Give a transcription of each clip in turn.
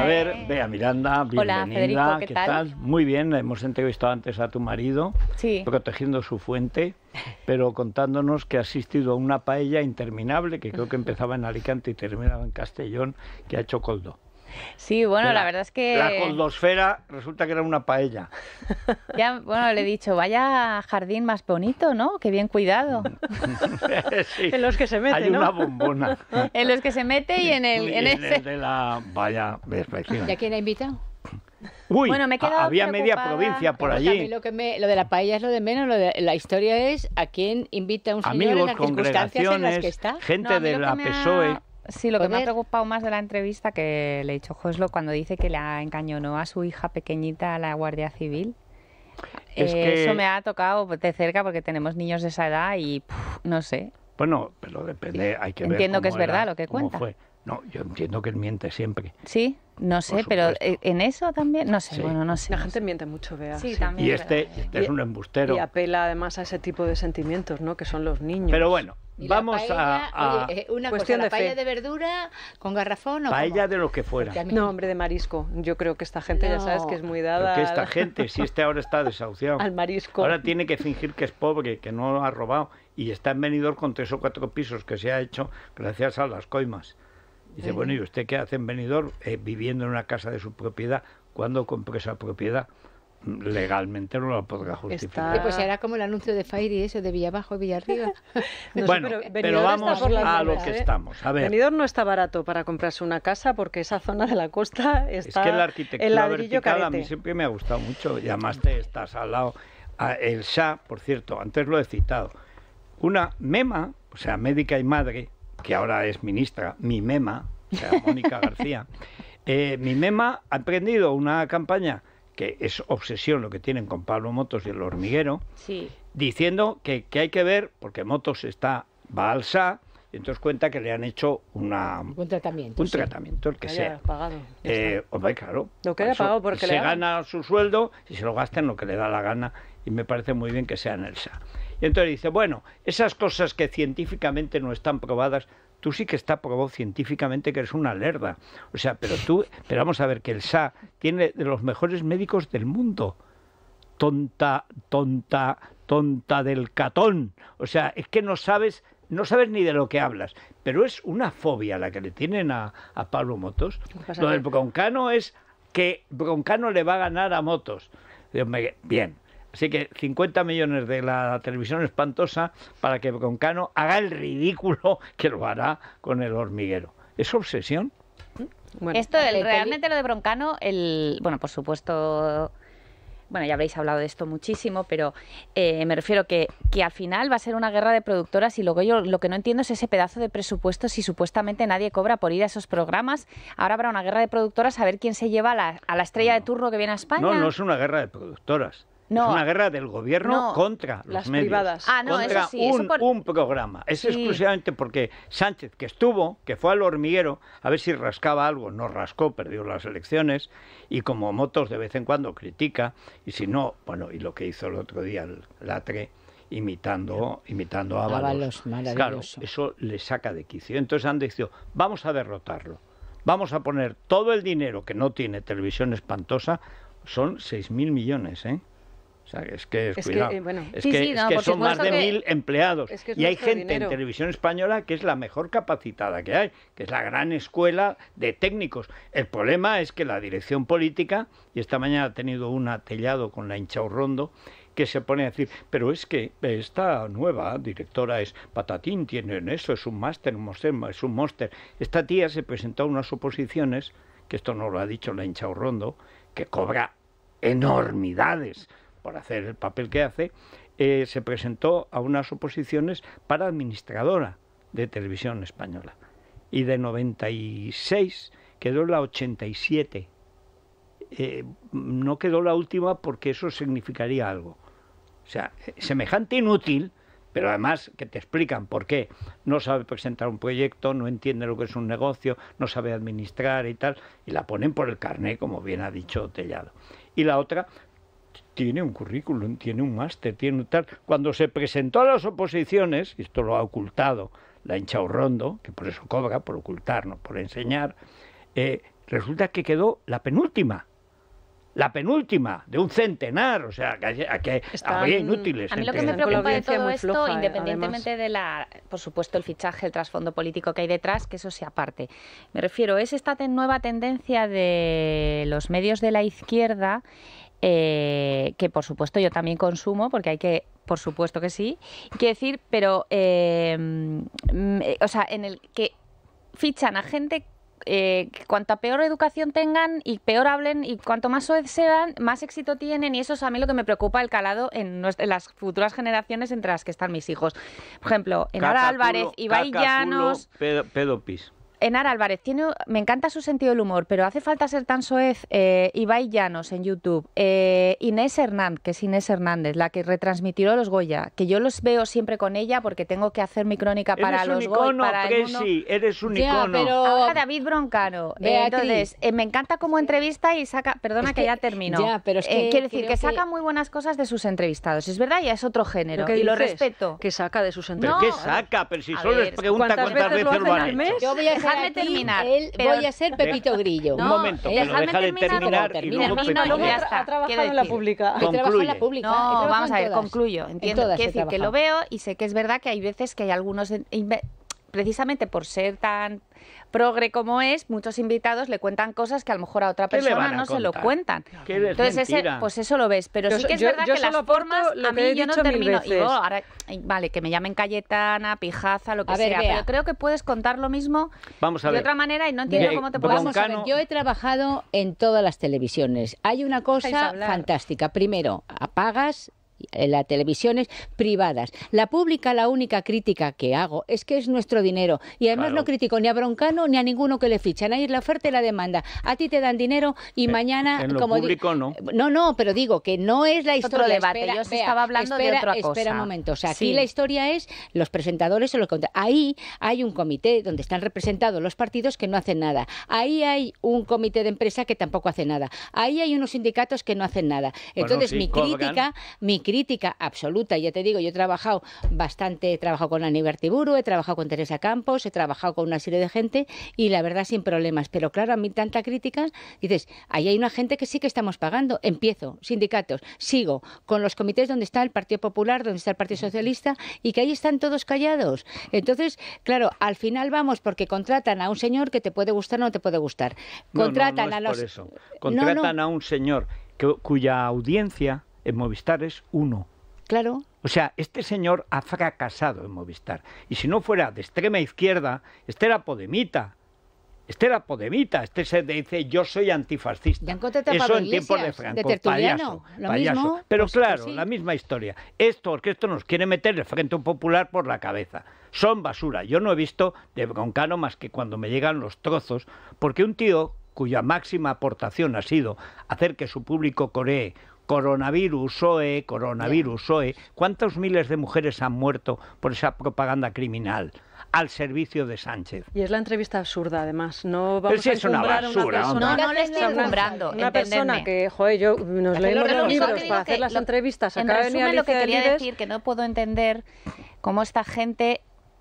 a ver, vea Miranda, bienvenida. Hola, ¿qué, tal? Muy bien, hemos entrevistado antes a tu marido, protegiendo su fuente, pero contándonos que ha asistido a una paella interminable que creo que empezaba en Alicante y terminaba en Castellón, que ha hecho Coldo. Sí, bueno, la, verdad es que... La coldosfera resulta que era una paella. Ya, bueno, le he dicho, vaya jardín más bonito, ¿no? Qué bien cuidado. en los que se mete, Hay una bombona. en los que se mete y en el... en, el de la... Vaya, ¿Y a quién ha invitado? Uy, bueno, había media provincia por pues allí. lo, lo de la paella es lo de menos, lo de, la historia es a quién invita un señor Amigos, en las circunstancias en las que está. Gente de la PSOE. Sí, lo que me ha preocupado más de la entrevista que le he hecho Joslo cuando dice que la encañonó a su hija pequeñita a la Guardia Civil. Es eh, que... Eso me ha tocado de cerca porque tenemos niños de esa edad y no sé. Bueno, pero depende, hay que Entiendo ver Entiendo que es verdad lo que cuenta. Fue. No, yo entiendo que él miente siempre. Sí, no sé, pero eh, en eso también, no sé, bueno, no sé. La gente miente mucho, vea. Sí, También, y este, este, es un embustero. Y apela además a ese tipo de sentimientos, ¿no? Que son los niños. Pero bueno, vamos a, una cuestión de paella de verdura con garrafón o paella de lo que fuera. No, hombre, de marisco. Yo creo que esta gente ya sabes que es muy dada. Que esta gente, si este ahora está desahuciado, al marisco. Ahora tiene que fingir que es pobre, que no lo ha robado y está en con tres o cuatro pisos que se ha hecho gracias a las coimas. Dice, bueno, ¿y usted qué hace en venidor eh, viviendo en una casa de su propiedad? Cuando compró esa propiedad? legalmente no lo podrá justificar. Está... Pues era como el anuncio de Fairy, ese de Abajo y Villa Arriba. bueno, pero, vamos a lo que ¿eh? estamos. A no está barato para comprarse una casa porque esa zona de la costa está. Es que la arquitectura vertical a mí siempre me ha gustado mucho y además te estás al lado. Ah, el Shah, por cierto, antes lo he citado. Una MEMA, o sea, médica y madre, que ahora es ministra, mi mema, sea, Mónica García, eh, Mi mema ha emprendido una campaña que es obsesión lo que tienen con Pablo Motos y el hormiguero, diciendo que, hay que ver, porque Motos está, va al SA, y entonces cuenta que le han hecho una, un tratamiento. el que, sea. Pagado, eh, claro. Lo que pagado porque se le gana su sueldo y se lo gasta en lo que le da la gana. Y me parece muy bien que sea en el SA. Y entonces dice, bueno, esas cosas que científicamente no están probadas, tú sí que está probado científicamente que eres una lerda. O sea, pero tú, pero vamos a ver que el SA tiene de los mejores médicos del mundo. Tonta, tonta, tonta del catón. O sea, es que no sabes, no sabes ni de lo que hablas. Pero es una fobia la que le tienen a, Pablo Motos. Lo del broncano es que Broncano le va a ganar a Motos. Bien, Así que 50 millones de la televisión espantosa para que Broncano haga el ridículo que lo hará con el hormiguero. ¿Es obsesión? Esto, realmente lo de Broncano, el, bueno, por supuesto bueno, ya habréis hablado de esto muchísimo, pero eh, me refiero que, que al final va a ser una guerra de productoras y luego yo lo que no entiendo es ese pedazo de presupuesto si supuestamente nadie cobra por ir a esos programas. Ahora habrá una guerra de productoras a ver quién se lleva a la, a la estrella de turno que viene a España. No, no es una guerra de productoras es una guerra del gobierno contra las privadas. Ah, no, contra un, programa. Es exclusivamente porque Sánchez, que estuvo, que fue al hormiguero a ver si rascaba algo, no rascó, perdió las elecciones y como Motos de vez en cuando critica y si no, bueno, y lo que hizo el otro día el Latre imitando imitando ah, a Ábalos. Claro, eso le saca de quicio. Entonces han dicho, vamos a derrotarlo. Vamos a poner todo el dinero que no tiene televisión espantosa, son 6.000 millones, ¿eh? es que, es, son más de mil empleados. y hay gente en televisión española que es la mejor capacitada que hay, que es la gran escuela de técnicos. El problema es que la dirección política, y esta mañana ha tenido un atellado con la hinchao rondo, que se pone a decir, pero es que esta nueva directora es patatín, tiene en eso, es un máster, un es un monster. Esta tía se presentó a unas oposiciones, que esto no lo ha dicho la hinchao rondo, que cobra enormidades por hacer el papel que hace, eh, se presentó a unas oposiciones para administradora de televisión española. Y de 96 quedó la 87. Eh, no quedó la última porque eso significaría algo. O sea, eh, semejante inútil, pero además que te explican por qué. No sabe presentar un proyecto, no entiende lo que es un negocio, no sabe administrar y tal, y la ponen por el carné, como bien ha dicho Tellado. Y la otra, tiene un currículum, tiene un máster, tiene un tal. Cuando se presentó a las oposiciones, y esto lo ha ocultado la hincha Orrondo, que por eso cobra, por ocultarnos, por enseñar, eh, resulta que quedó la penúltima. La penúltima, de un centenar, o sea, que, que habría inútiles. A mí lo que me preocupa de todo esto, ¿eh? independientemente de la, por supuesto, el fichaje, el trasfondo político que hay detrás, que eso sea aparte. Me refiero, es esta nueva tendencia de los medios de la izquierda eh, que por supuesto yo también consumo, porque hay que, por supuesto que sí, quiero decir, pero, eh, mm, eh, o sea, en el que fichan a gente eh, cuanta peor educación tengan y peor hablen y cuanto más sean, más éxito tienen y eso es a mí lo que me preocupa el calado en, las futuras generaciones entre las que están mis hijos. Por ejemplo, Enora Álvarez, y Llanos... pedopis Enar Álvarez, me encanta su sentido del humor, pero hace falta ser tan soez. Eh, Ibai Llanos en YouTube, eh, Inés Hernández, que es Inés Hernández, la que retransmitió los Goya, que yo los veo siempre con ella porque tengo que hacer mi crónica para los Goya. Eres un icono, eres un icono. David Broncano. entonces, eh, me encanta como entrevista y saca, perdona que, ya termino. Eh, quiero decir que, saca muy buenas cosas de sus entrevistados, es verdad, y es otro género, y lo respeto. Que saca de sus entrevistados. ¿Qué saca? Pero si solo les pregunta cuántas, veces, lo, Yo voy a Voy a ser Pepito Grillo. un momento, pero deja de terminar, y No, termina, no. ya está. Ha trabajado en la pública. en la pública. No, vamos a ver, concluyo. Entiendo. Quiero decir que lo veo y sé que es verdad que hay veces que hay algunos precisamente por ser tan progre como es, muchos invitados le cuentan cosas que a lo mejor a otra persona no se lo cuentan. Entonces, pues eso lo ves. Pero sí que es verdad que las formas, a mí yo no termino. vale, que me llamen Cayetana, Pijaza, lo que sea. pero creo que puedes contar lo mismo de otra manera y no entiendo cómo te puedes... Yo he trabajado en todas las televisiones. Hay una cosa fantástica. Primero, apagas en eh, las televisiones privadas. La pública, la única crítica que hago es que es nuestro dinero. Y además no critico ni a Broncano ni a ninguno que le fichan. Ahí es la oferta y la demanda. A ti te dan dinero y mañana... como público no. No, no, pero digo que no es la historia... Otro debate. Yo se estaba hablando de otra cosa. Espera un momento. O sea, aquí la historia es los presentadores lo Ahí hay un comité donde están representados los partidos que no hacen nada. Ahí hay un comité de empresa que tampoco hace nada. Ahí hay unos sindicatos que no hacen nada. Entonces, mi crítica crítica absoluta. Ya te digo, yo he trabajado bastante, he trabajado con Aníbal Tiburu, he trabajado con Teresa Campos, he trabajado con una serie de gente y la verdad sin problemas. Pero claro, a mí tanta crítica, dices, ahí hay una gente que sí que estamos pagando. Empiezo, sindicatos, sigo con los comités donde está el Partido Popular, donde está el Partido Socialista y que ahí están todos callados. Entonces, claro, al final vamos porque contratan a un señor que te puede gustar o no te puede gustar. Contratan a los. Contratan a un señor cuya audiencia en Movistar es uno. Claro. O sea, este señor ha fracasado en Movistar. Y si no fuera de extrema izquierda, este era Podemita. Este era Podemita, este se dice yo soy antifascista. Eso en tiempos de Franco, payaso, pues Pero claro, la misma historia. Esto, porque esto nos quiere meter el Frente Popular por la cabeza. Son basura. Yo no he visto de Broncano más que cuando me llegan los trozos, porque un tío cuya máxima aportación ha sido hacer que su público coree Coronavirus OE, coronavirus OE. ¿Cuántos miles de mujeres han muerto por esa propaganda criminal? al servicio de Sánchez. Y es la entrevista absurda, además. No vamos a es una basura. una persona, no, no le estoy Una persona que, joder, yo, nos leí los libros para hacer las entrevistas. En resumen, lo que quería decir, que no puedo entender cómo esta gente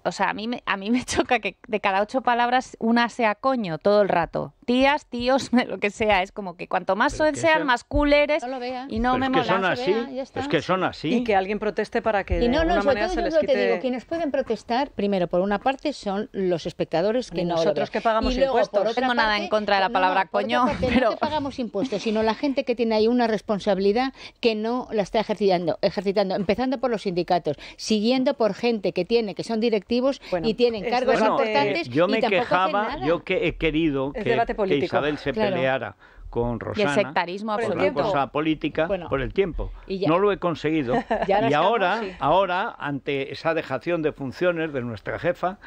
o sea, a mí, me, a mí me choca que de cada ocho palabras una sea coño todo el rato. Tías, tíos, lo que sea. Es como que cuanto más son sean, más cool eres. No lo Y no me es Que son así, es que son así. Y que alguien proteste para que y no, no, manera todo se quite... Te digo, quienes pueden protestar, primero, por una parte, son los espectadores que Nosotros que pagamos impuestos. No tengo nada en contra de la palabra coño. pero... No que pagamos impuestos, sino la gente que tiene ahí una responsabilidad que no la está ejercitando. ejercitando empezando por los sindicatos, siguiendo por gente que tiene, que son directivos y tienen cargos importantes. Eh, yo me quejaba, yo que he querido que, Isabel se peleara con Rosana. el sectarismo por cosa política por el tiempo. no lo he conseguido. y ahora, ahora, ante esa dejación de funciones de nuestra jefa,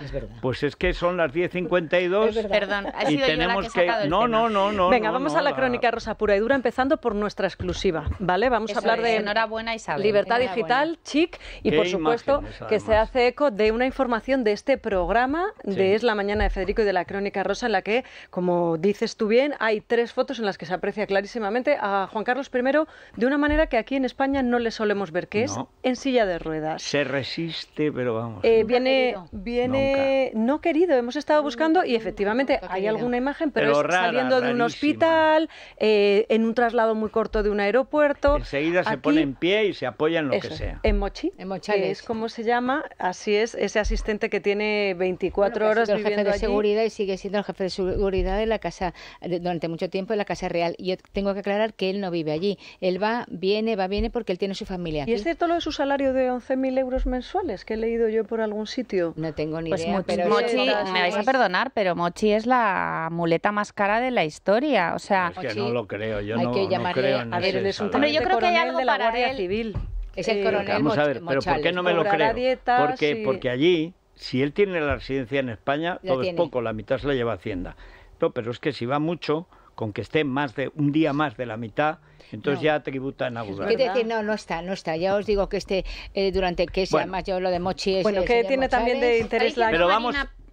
pues es que son las 10.52 Perdón, y tenemos que... no, no, no, no. Venga, vamos a la, crónica rosa pura y dura, empezando por nuestra exclusiva, ¿vale? Vamos a hablar de... Enhorabuena, Isabel. Libertad digital, chic, y por supuesto que se hace eco de una información de este programa, de Es la Mañana de Federico y de la Crónica Rosa, en la que, como dices tú bien, hay tres fotos en las que se aprecia clarísimamente a Juan Carlos I de una manera que aquí en España no le solemos ver, que es en silla de ruedas. Se resiste, pero vamos. Eh, viene, viene no querido, hemos estado buscando y efectivamente hay alguna imagen, pero, es saliendo de un hospital, eh, en un traslado muy corto de un aeropuerto. Enseguida se pone en pie y se apoya en lo que sea. En Mochi, en que es como se llama, así es, ese asistente que tiene 24 horas. Viviendo el jefe de seguridad y sigue siendo el jefe de seguridad de la casa, eh, durante mucho tiempo en la casa Real. yo tengo que aclarar que él no vive allí. Él va, viene, va, viene porque él tiene su familia. ¿Y es cierto lo de su salario de 11.000 euros mensuales que he leído yo por algún sitio? No tengo ni pues idea. Mochi, Mochi, me vais a perdonar, pero Mochi es la muleta más cara de la historia. O sea, es que no lo creo. Yo hay no, que llamarle, creo a ver, yo creo que hay algo de la para Es el coronel Vamos a ver, pero ¿por qué no me lo creo? porque, allí, si él tiene la residencia en España, todo es poco, la mitad se la lleva Hacienda. No, pero es que si va mucho, con que esté más de un día más de la mitad, entonces ya ya tributan a decir, no, no está, no está. Ya os digo que esté eh, durante que sea más yo lo de Mochi Bueno, que tiene también de interés la. Pero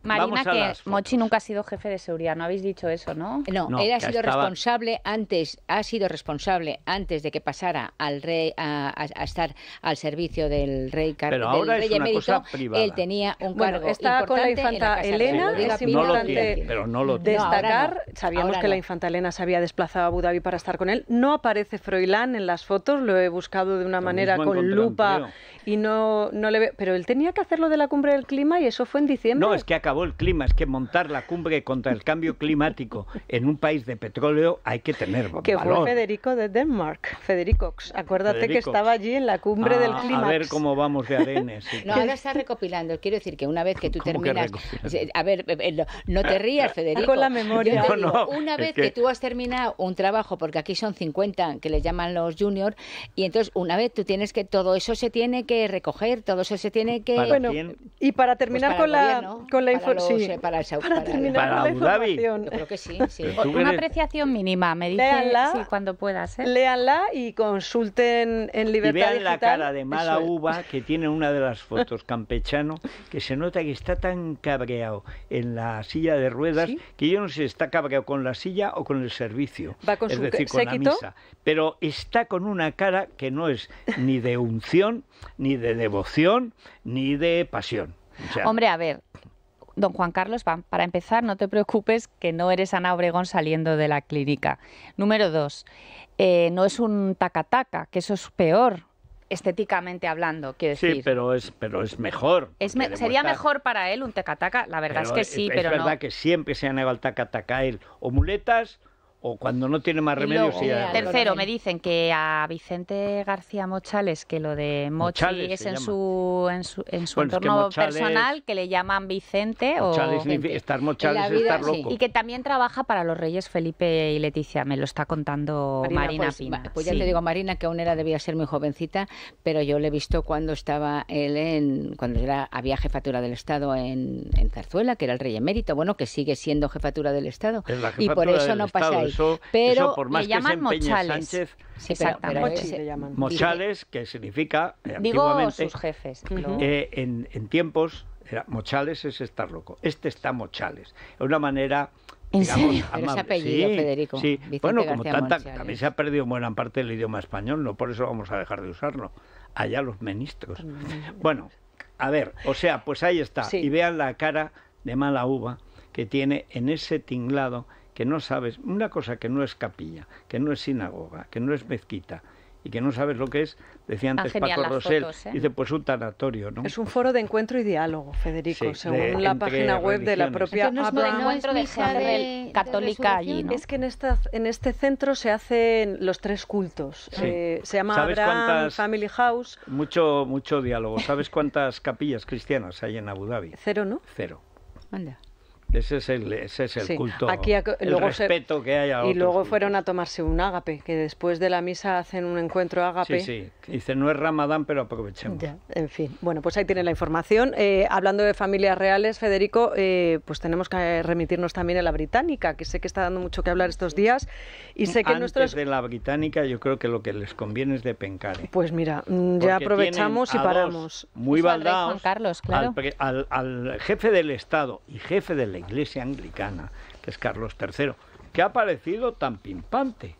Marina, que Mochi nunca ha sido jefe de seguridad, no habéis dicho eso, ¿no? No, él ha sido responsable antes, ha sido responsable antes de que pasara al rey a, estar al servicio del rey Carlos. Pero ahora es una cosa privada. Él tenía un cargo estaba con la infanta Elena, es importante pero no lo tiene. destacar. Sabíamos que la infanta Elena se había desplazado a Abu Dhabi para estar con él. No aparece Froilán en las fotos, lo he buscado de una manera con lupa y no, no le veo. Pero él tenía que hacerlo de la cumbre del clima y eso fue en diciembre. No, es que el clima, es que montar la cumbre contra el cambio climático en un país de petróleo hay que tener valor. Que fue Federico de Denmark, Federico, acuérdate que estaba allí en la cumbre del ah, clima. A ver cómo vamos de ADN. No, ahora está recopilando, quiero decir que una vez que tú terminas... a ver, eh, eh, no te rías, Federico. Con la memoria. no, una vez que... tú has terminado un trabajo, porque aquí son 50 que le llaman los juniors, y entonces una vez tú tienes que... Todo eso se tiene que recoger, todo eso se tiene que... Bueno, y para terminar pues con, la, con la para, creo que sí. Una apreciación mínima, me Léanla, cuando puedas. ¿eh? y consulten en libertad. Y vean la cara de mala uva que tiene una de las fotos, campechano, que se nota que está tan cabreado en la silla de ruedas que yo no sé si está cabreado con la silla o con el servicio. Va es decir, con la misa. Pero está con una cara que no es ni de unción, ni de devoción, ni de pasión. Hombre, a ver, Don Juan Carlos, para empezar, no te preocupes que no eres Ana Obregón saliendo de la clínica. Número dos, eh, no es un tacataca, que eso es peor estéticamente hablando, Sí, pero es, pero es mejor. sería mejor para él un tacataca, la verdad es que sí, pero es verdad que siempre se han negado al tacataca él, o muletas o cuando no tiene más remedio. Tercero, me dicen que a Vicente García Mochales, que lo de Mochi Mochales es en su, en su, en su entorno personal, que le llaman Vicente. o... Estar Mochales estar loco. Y que también trabaja para los Reyes Felipe y Leticia, me lo está contando Marina, pues, Pina. Pues ya te digo, Marina, que aún era debía ser muy jovencita, pero yo le he visto cuando estaba él en, cuando era, había jefatura del Estado en, Zarzuela, que era el rey emérito, bueno, que sigue siendo jefatura del Estado. y por eso no pasa eso, pero por más llaman que se mochales. Sánchez, Mochales, que significa Digo eh, sus jefes. Eh, en, tiempos, mochales es estar loco. Este está mochales. Es una manera ¿En digamos, serio? Pero ese apellido, Federico. Sí. Bueno, como tanta, también se ha perdido buena parte del idioma español, no por eso vamos a dejar de usarlo. Allá los ministros. Mm. Bueno, a ver, o sea, pues ahí está. Y vean la cara de mala uva que tiene en ese tinglado que no sabes, una cosa que no es capilla, que no es sinagoga, que no es mezquita, y que no sabes lo que es, decía antes Paco Rosell, ¿eh? dice pues un tanatorio, ¿no? Es un pues foro de encuentro y diálogo, Federico, según la página web de la propia no es encuentro de católica allí, ¿no? Es que en esta en este centro se hacen los tres cultos. Eh, se llama Abraham Family House. Mucho mucho diálogo. ¿Sabes cuántas capillas cristianas hay en Abu Dhabi? Cero, ¿no? Cero. Ese es el, sí. culto, Aquí, el respeto que hay a Y luego fueron a tomarse un ágape, que después de la misa hacen un encuentro ágape. Sí, sí. Dice no es ramadán, pero aprovechemos. Ya, en fin. Bueno, pues ahí tienen la información. Eh, hablando de familias reales, Federico, eh, pues tenemos que remitirnos también a la británica, que sé que está dando mucho que hablar estos días. Y sé que Antes nuestros... de la británica, yo creo que lo que les conviene es de Pencare. ¿eh? Pues mira, mm, ya aprovechamos y paramos. Muy pues baldados. Carlos, claro. Al, al jefe del Estado y jefe del Iglesia Anglicana, que es Carlos III, que ha parecido tan pimpante.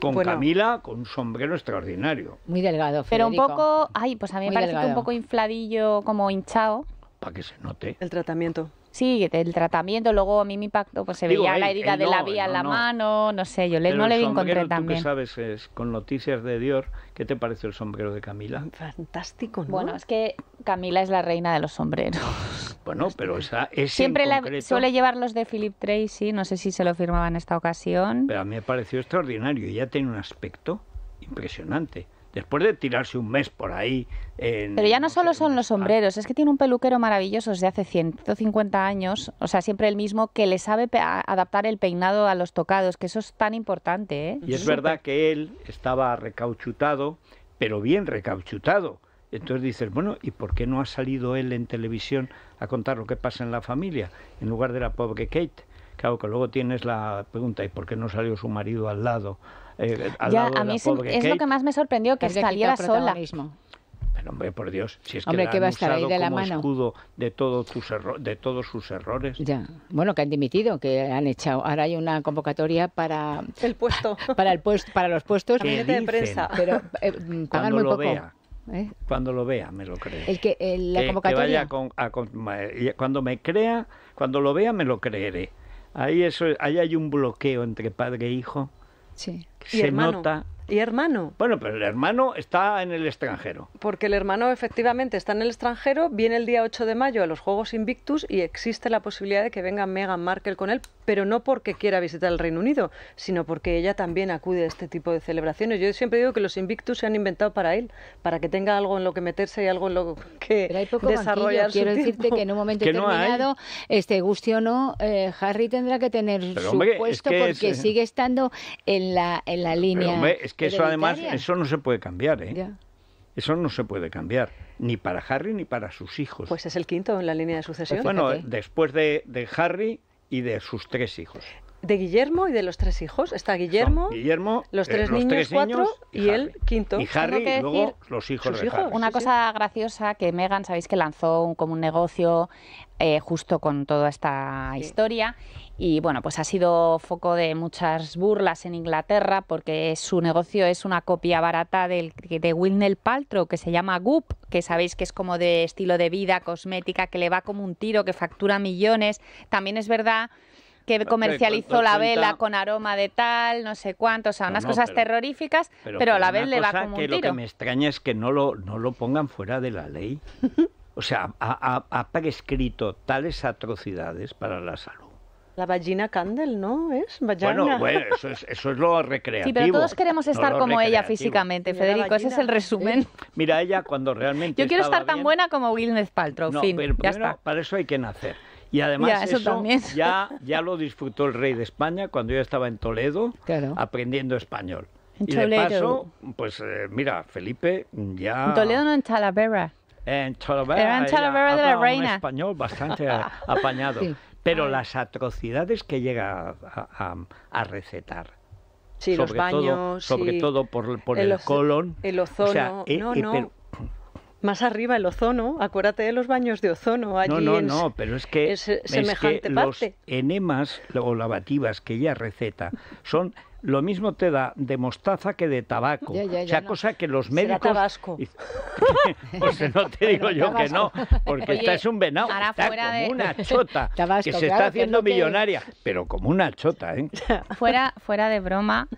Con Camila, con un sombrero extraordinario. Muy delgado, Pero un poco, ay, pues a mí me parece un poco infladillo, como hinchado. Para que se note. El tratamiento. Sí, el tratamiento, luego a mí mi pacto, pues se veía la herida de la vía en la mano, no sé, yo no le encontré tú también. que sabes con noticias de Dior, ¿qué te parece el sombrero de Camila? Fantástico, ¿no? Bueno, es que Camila es la reina de los sombreros. bueno, pero esa es Siempre suele llevar los de Philip Tracy, no sé si se lo firmaba en esta ocasión. Pero a mí me pareció extraordinario, ya tiene un aspecto impresionante después de tirarse un mes por ahí... En, Pero ya no, solo son los sombreros, es que tiene un peluquero maravilloso desde hace 150 años, o sea, siempre el mismo, que le sabe adaptar el peinado a los tocados, que eso es tan importante. ¿eh? Y es verdad que él estaba recauchutado, pero bien recauchutado. Entonces dices, bueno, ¿y por qué no ha salido él en televisión a contar lo que pasa en la familia, en lugar de la pobre Kate? Claro que luego tienes la pregunta, ¿y por qué no salió su marido al lado? Eh, eh, ya, a mí es lo que más me sorprendió, que saliera sola. Pero hombre, por Dios, si es que va a estar ahí de la mano. escudo de, todo de todos sus errores. Ya, bueno, que han dimitido, que han echado. Ahora hay una convocatoria para el puesto, para el para los puestos. de prensa. Pero eh, pagan muy poco. Vea. Cuando lo vea, me lo creo. que la convocatoria. cuando me crea, cuando lo vea, me lo creeré. Ahí eso, ahí hay un bloqueo entre padre e hijo Sí. Se nota. ¿Y hermano? Bueno, pero el hermano está en el extranjero. Porque el hermano efectivamente está en el extranjero, viene el día 8 de mayo a los Juegos Invictus y existe la posibilidad de que venga Meghan Markle con él, pero no porque quiera visitar el Reino Unido, sino porque ella también acude a este tipo de celebraciones. Yo siempre digo que los Invictus se han inventado para él, para que tenga algo en lo que meterse y algo en lo que desarrollar Quiero decirte que en un momento determinado, este guste o no, eh, Harry tendrá que tener su puesto porque sigue estando en la, en la línea eso además, eso no se puede cambiar, ¿eh? Eso no se puede cambiar, ni para Harry ni para sus hijos. Pues es el quinto en la línea de sucesión. Pues bueno, después de Harry y de sus tres hijos de Guillermo y de los tres hijos. Está Guillermo, los eh, tres niños, cuatro, y, él, quinto. Y Harry, y luego los hijos hijos? Una cosa graciosa que Megan, sabéis que lanzó un, como negocio eh, justo con toda esta historia. Y bueno, pues ha sido foco de muchas burlas en Inglaterra porque su negocio es una copia barata del, de Wilnell Paltrow que se llama Goop, que sabéis que es como de estilo de vida, cosmética, que le va como un tiro, que factura millones. También es verdad que comercializó la vela con aroma de tal, no sé cuánto, o sea, unas cosas terroríficas, pero, a la vez le va como un tiro. Lo que me extraña es que no lo, no lo pongan fuera de la ley. O sea, ha, prescrito tales atrocidades para la salud. La vagina candle, ¿no? ¿Es? Bueno, bueno eso, es, eso es lo recreativo. Sí, pero todos queremos estar como ella físicamente, Federico. Ese es el resumen. Mira, ella cuando realmente. Yo quiero estar tan buena como Gwyneth Paltrow. en fin, pero ya está. para eso hay que nacer. Y además ya, eso, ya, ya lo disfrutó el rey de España cuando yo estaba en Toledo aprendiendo español. En y Toledo. pues eh, mira, Felipe ya... En Toledo no en Talavera. En Talavera. Era en Talavera de la Reina. Un español bastante apañado. Pero las atrocidades que llega a, recetar. Sí, los baños. sobre todo por, por el, colon. El ozono. Eh, eh, más arriba el ozono, acuérdate de los baños de ozono allí. No, no, no, pero es que, eh, semejante enemas o lavativas que ella receta son lo mismo te da de mostaza que de tabaco. Ya, o sea, cosa que los médicos. Será tabasco. pues no te digo yo que no, porque es un venado. Está como una chota. que se está haciendo millonaria, pero como una chota, ¿eh? Fuera, fuera de broma,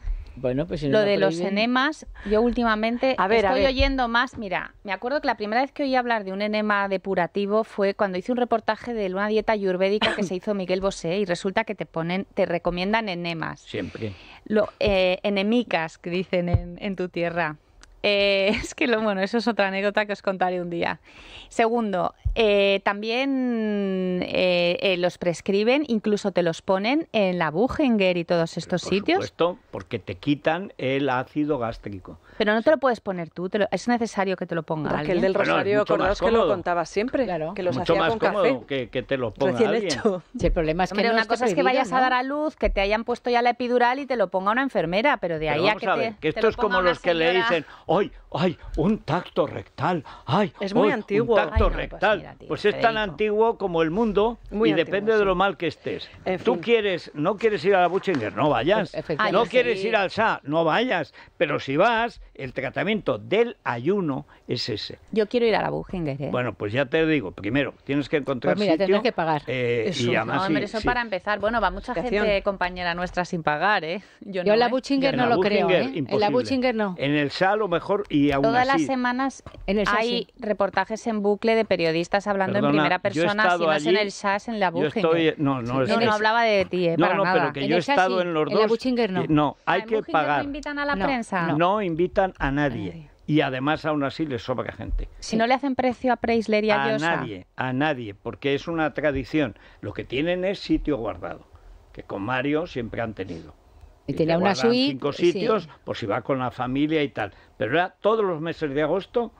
pues lo, de los enemas, yo últimamente estoy oyendo más. Mira, me acuerdo que la primera vez que oí hablar de un enema depurativo fue cuando hice un reportaje de una dieta ayurvédica que se hizo Miguel Bosé y resulta que te ponen, te recomiendan enemas. Siempre. Lo, eh, enemicas que dicen en tu tierra. Eh, es que, lo, bueno, eso es otra anécdota que os contaré un día. Segundo, eh, también eh, los prescriben, incluso te los ponen en la Buchinger y todos estos Por sitios. Supuesto, porque te quitan el ácido gástrico. Pero no te lo puedes poner tú, te es necesario que te lo ponga alguien. el del Rosario, acordaos que lo contaba siempre, que los hacía más con cómodo café. Que, que, te lo ponga alguien. Sí, el problema es que no una cosa es que vayas a dar a luz, que te hayan puesto ya la epidural y te lo ponga una enfermera, pero de ahí a que que esto es como los que le dicen ¡ay! ¡ay! Un tacto rectal. ¡ay! Es muy antiguo. Un tacto pues rectal. Pues, es tan antiguo como el mundo y depende de lo mal que estés. Tú quieres, no quieres ir a la Buchinger, no vayas. no quieres ir al SA, no vayas. Pero si vas, el tratamiento del ayuno es ese. Yo quiero ir a la Buchinger, ¿eh? Bueno, pues ya te digo, primero, tienes que encontrar pues mira, sitio, que pagar. Eh, eso. eso para empezar. Bueno, va mucha gente compañera nuestra sin pagar, ¿eh? Yo, ¿eh? no, en la Buchinger no lo creo, ¿eh? En la Buchinger no. En el SA lo mejor mejor y Todas las semanas hay reportajes en bucle de periodistas hablando en primera persona, si no es en el SAS, en la Buchinger. No, no, es, yo no hablaba de ti, eh, no, para no, nada. pero que yo he estado en los dos. En la no. no, hay que Buchinger pagar. No invitan a la prensa. No invitan a nadie. y además aún así les sobra gente. Si no le hacen precio a Preisler y a, a nadie, a nadie, porque es una tradición. Lo que tienen es sitio guardado, que con Mario siempre han tenido. Y tenía una suite. cinco sitios, por si va con la familia y tal. Pero era todos los meses de agosto,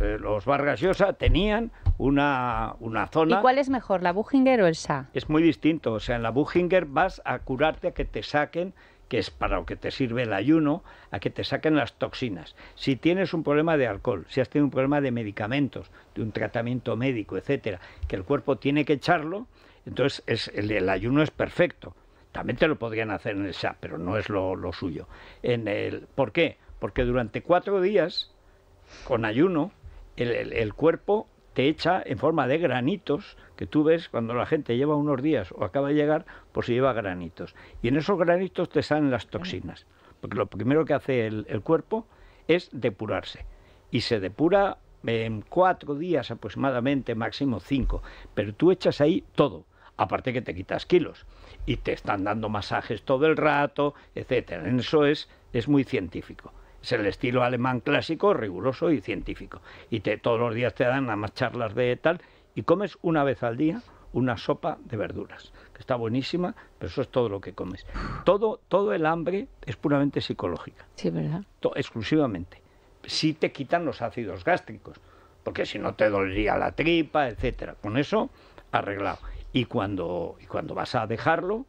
eh, los Vargas Llosa tenían una, una zona. ¿Y cuál es mejor, la Buchinger o el SA? Es muy distinto. O sea, en la Buchinger vas a curarte a que te saquen que es para lo que te sirve el ayuno, a que te saquen las toxinas. Si tienes un problema de alcohol, si has tenido un problema de medicamentos, de un tratamiento médico, etcétera, que el cuerpo tiene que echarlo, entonces es, el ayuno es perfecto. También te lo podrían hacer en el SAP, pero no es lo, suyo. En el, ¿Por qué? Porque durante cuatro días, con ayuno, el, cuerpo te echa en forma de granitos, que tú ves cuando la gente lleva unos días o acaba de llegar, pues se lleva granitos. Y en esos granitos te salen las toxinas. Porque lo primero que hace el, el cuerpo es depurarse. Y se depura en cuatro días aproximadamente, máximo cinco. Pero tú echas ahí todo, aparte que te quitas kilos y te están dando masajes todo el rato, etcétera. eso es, es muy científico. Es el estilo alemán clásico, riguroso y científico. Y te, todos los días te dan las más charlas de tal y comes una vez al día una sopa de verduras, que está buenísima, pero eso es todo lo que comes. Todo, todo el hambre es puramente psicológica. Sí, ¿verdad? exclusivamente. Si te quitan los ácidos gástricos, porque si no te dolería la tripa, etcétera. Con eso arreglado y cuando, y cuando vas a dejarlo,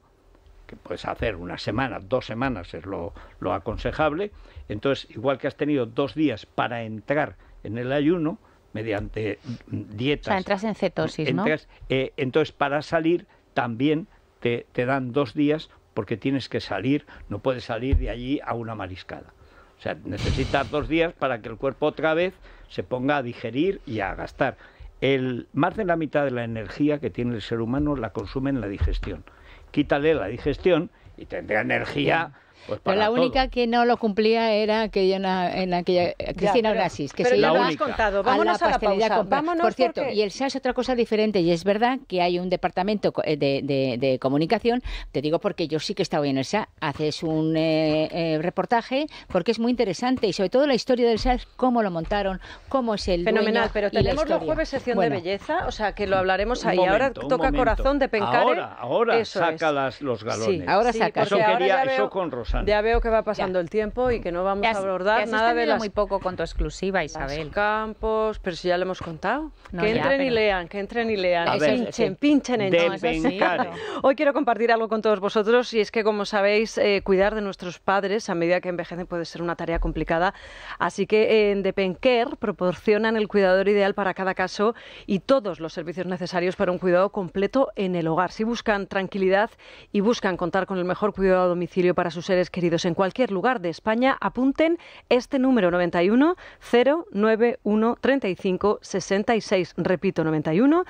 que puedes hacer una semana, dos semanas es lo, aconsejable, entonces igual que has tenido dos días para entrar en el ayuno, mediante dietas. O sea, entras en cetosis, ¿no? Eh, entonces, para salir también te, te, dan dos días porque tienes que salir, no puedes salir de allí a una mariscada. O sea, necesitas dos días para que el cuerpo otra vez se ponga a digerir y a gastar. El, más de la mitad de la energía que tiene el ser humano la consume en la digestión. Quítale la digestión y tendrá energía. Pues la única que no lo cumplía era aquella, en aquella eh, Cristina ya, que se lo contado. Vámonos a la, a por cierto, y el SA es otra cosa diferente y es verdad que hay un departamento eh, de, comunicación, te digo porque yo sí que he estado en el SA haces un eh, reportaje porque es muy interesante y sobre todo la historia del SAS, cómo lo montaron, cómo es el Fenomenal, pero tenemos los jueves sección de belleza, o sea que lo hablaremos ahí. ahora toca corazón de Pencare. Ahora, ahora saca las, los galones. ahora saca. Eso, eso con Rosa. Ya veo que va pasando el tiempo y que no vamos a abordar nada de las... muy poco con tu exclusiva, Isabel. Las campos, pero si ya lo hemos contado. que entren y lean, que entren y lean. A ver, pinchen, pinchen en ¿eh? Hoy quiero compartir algo con todos vosotros y es que, como sabéis, eh, cuidar de nuestros padres a medida que envejecen puede ser una tarea complicada. Así que eh, en Depenker proporcionan el cuidador ideal para cada caso y todos los servicios necesarios para un cuidado completo en el hogar. Si buscan tranquilidad y buscan contar con el mejor cuidado a domicilio para sus seres queridos en cualquier lugar de España, apunten este número 91 091 35 66. Repito, 91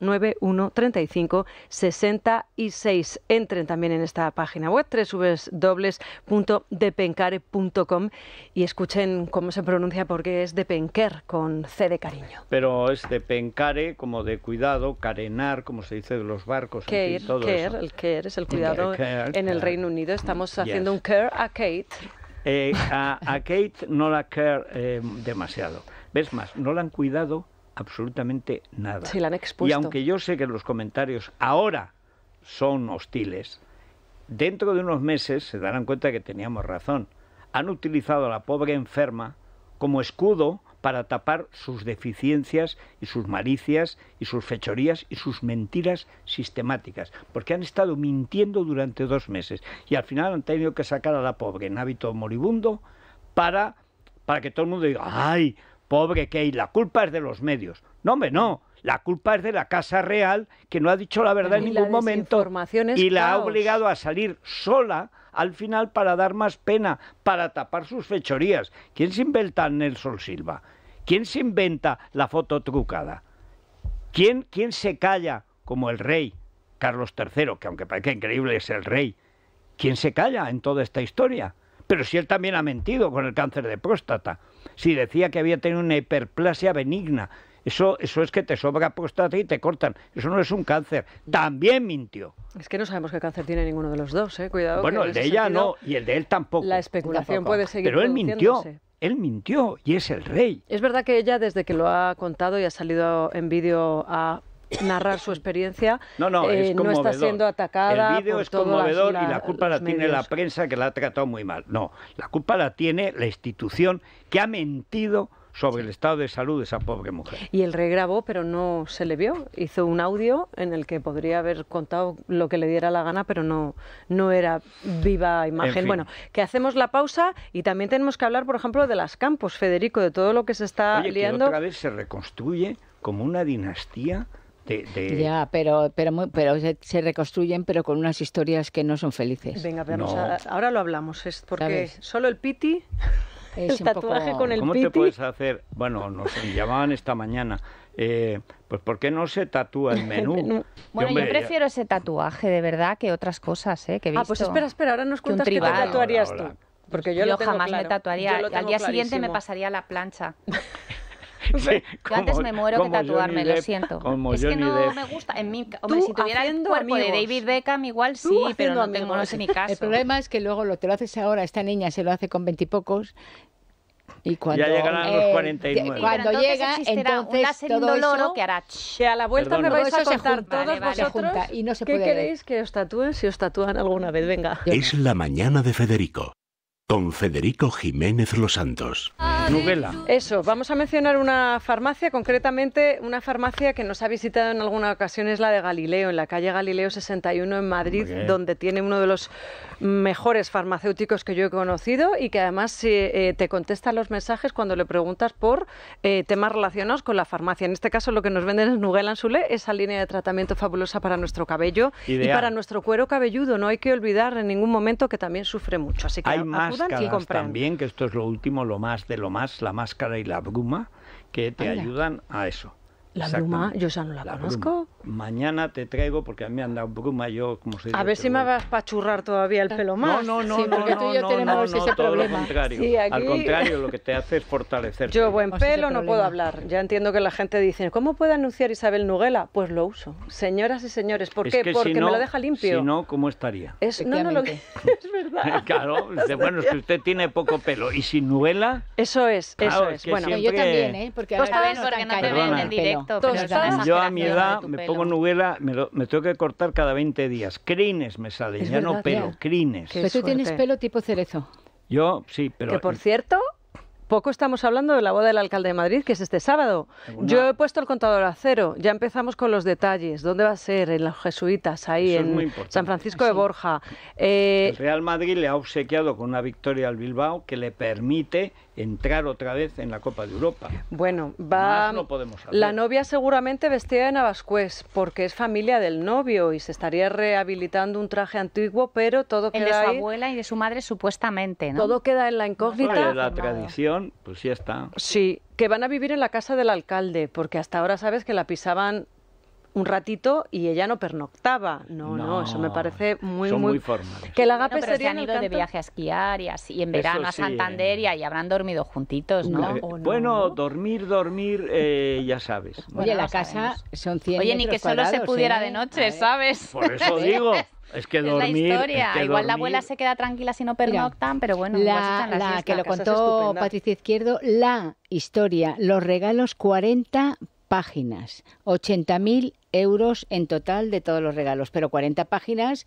091 35 66. Entren también en esta página web www.depencare.com y escuchen cómo se pronuncia porque es de con C de cariño. Pero es de pencare como de cuidado, carenar como se dice de los barcos. Care, todo el care es el cuidado. en el Reino Unido estamos haciendo un care a Kate. Eh, a, Kate no la care eh, demasiado. Ves más, no la han cuidado absolutamente nada. Sí, la han expuesto. Y aunque yo sé que los comentarios ahora son hostiles, dentro de unos meses se darán cuenta que teníamos razón. Han utilizado a la pobre enferma como escudo para tapar sus deficiencias y sus malicias y sus fechorías y sus mentiras sistemáticas, porque han estado mintiendo durante dos meses y al final han tenido que sacar a la pobre en hábito moribundo para, para que todo el mundo diga, ay, pobre Key, la culpa es de los medios. No, hombre, no. La culpa es de la Casa Real, que no ha dicho la verdad en ningún momento y la ha obligado a salir sola al final para dar más pena, para tapar sus fechorías. ¿Quién se inventa Nelson Silva? ¿Quién se inventa la foto trucada? ¿Quién, quién se calla como el rey Carlos III, que aunque parezca increíble es el rey? ¿Quién se calla en toda esta historia? Pero si él también ha mentido con el cáncer de próstata, si decía que había tenido una hiperplasia benigna, eso, eso es que te sobra próstata y te cortan. Eso no es un cáncer. También mintió. Es que no sabemos qué cáncer tiene ninguno de los dos, ¿eh? Cuidado. Bueno, el de ella no y el de él tampoco. La especulación puede seguir. Pero él mintió. Él mintió y es el rey. Es verdad que ella, desde que lo ha contado y ha salido en vídeo a narrar su experiencia. No, eh, está siendo atacada. El vídeo es conmovedor y la culpa la tiene la prensa que la ha tratado muy mal. No, la culpa la tiene la institución que ha mentido sobre el estado de salud de esa pobre mujer. Y él regrabó, pero no se le vio. Hizo un audio en el que podría haber contado lo que le diera la gana, pero no, no era viva imagen. Bueno, que hacemos la pausa y también tenemos que hablar, por ejemplo, de las campos, Federico, de todo lo que se está Oye, liando. Que otra vez se reconstruye como una dinastía de, Ya, pero, pero, pero se, reconstruyen, pero con unas historias que no son felices. Venga, vamos ahora lo hablamos, es porque solo el Piti el tatuaje con el ¿Cómo te puedes hacer? Bueno, nos llamaban esta mañana. Eh, pues ¿por qué no se tatúa el menú? bueno, yo, prefiero ese tatuaje de verdad que otras cosas, ¿eh, que Ah, pues espera, espera, ahora nos cuentas qué te tatuarías tú. Porque yo, lo jamás me tatuaría. Al día siguiente me pasaría la plancha. Yo antes me muero que tatuarme, lo siento. es que no me gusta. En si tuviera el cuerpo de David Beckham, igual sí, pero no tengo, no sé ni caso. El problema es que luego lo, te lo haces ahora, esta niña se lo hace con veintipocos. Y cuando, ya llegarán los 49. Eh, cuando llega, entonces un doloro todo que hará... a la vuelta me vais a contar todos vosotros y no se qué queréis que os tatúen si os tatúan alguna vez. Venga. Es la mañana de Federico, con Federico Jiménez Los Santos. Nugela. Eso, vamos a mencionar una farmacia, concretamente una farmacia que nos ha visitado en alguna ocasión, es la de Galileo, en la calle Galileo 61 en Madrid, donde tiene uno de los mejores farmacéuticos que yo he conocido y que además eh, eh, te contesta los mensajes cuando le preguntas por eh, temas relacionados con la farmacia. En este caso lo que nos venden es Nugela Anzulé, esa línea de tratamiento fabulosa para nuestro cabello y para nuestro cuero cabelludo. No hay que olvidar en ningún momento que también sufre mucho. Así que hay más también, que esto es lo último, lo más de lo más la máscara y la bruma que te ayudan a eso. La bruma, yo ya no la, conozco. Mañana te traigo, porque a mí me bruma yo, como se A ver si me vas a pachurrar todavía el ah. pelo más. No, no, no, porque tú y tenemos ese todo problema. Lo contrario. Al contrario, lo que te hace es fortalecer. Yo buen pelo no puedo hablar. Ya entiendo que la gente dice, ¿cómo puede anunciar Isabel Nuguela? Pues lo uso. Señoras y señores, ¿por qué? porque me lo deja limpio. Si no, ¿cómo estaría? Es, verdad. claro, bueno, si usted tiene poco pelo y sin Nuguela... Eso es, eso es. Bueno, yo también, ¿eh? Porque pues no te ven en directo. Yo a mi edad me pongo nubela, me, lo, tengo que cortar cada 20 días. Crines me salen, ya no pelo, crines. Pero pues tú tienes pelo tipo cerezo. Yo, sí, pero... Que por cierto, poco estamos hablando de la boda del alcalde de Madrid, que es este sábado. Yo he puesto el contador a cero. Ya empezamos con los detalles. ¿Dónde va a ser? En los jesuitas, ahí, en San Francisco de Borja. El eh, Real Madrid le ha obsequiado con una victoria al Bilbao que le permite entrar otra vez en la Copa de Europa. Bueno, va no podemos la novia seguramente vestida de navascués, porque es familia del novio y se estaría rehabilitando un traje antiguo, pero todo queda queda de su abuela y de su madre supuestamente, ¿no? Todo queda en la incógnita. de la tradición, pues ya está. Sí, que van a vivir en la casa del alcalde, porque hasta ahora sabes que la pisaban un ratito y ella no pernoctaba. No, no, eso me parece muy, son muy... Que la agape ido de viaje a esquiar y así, en verano a Santander y habrán dormido juntitos, ¿no? Eh, bueno, dormir, dormir, eh, ya sabes. Oye, la casa son 100 Oye, ni que solo se pudiera ¿eh? de noche, ¿sabes? Por eso digo. Es que dormir. igual la abuela se queda tranquila si no pernoctan, pero bueno, la, la, la que lo contó Patricia Izquierdo, la historia, los regalos 40 páginas, 80.000 euros en total de todos los regalos, pero 40 páginas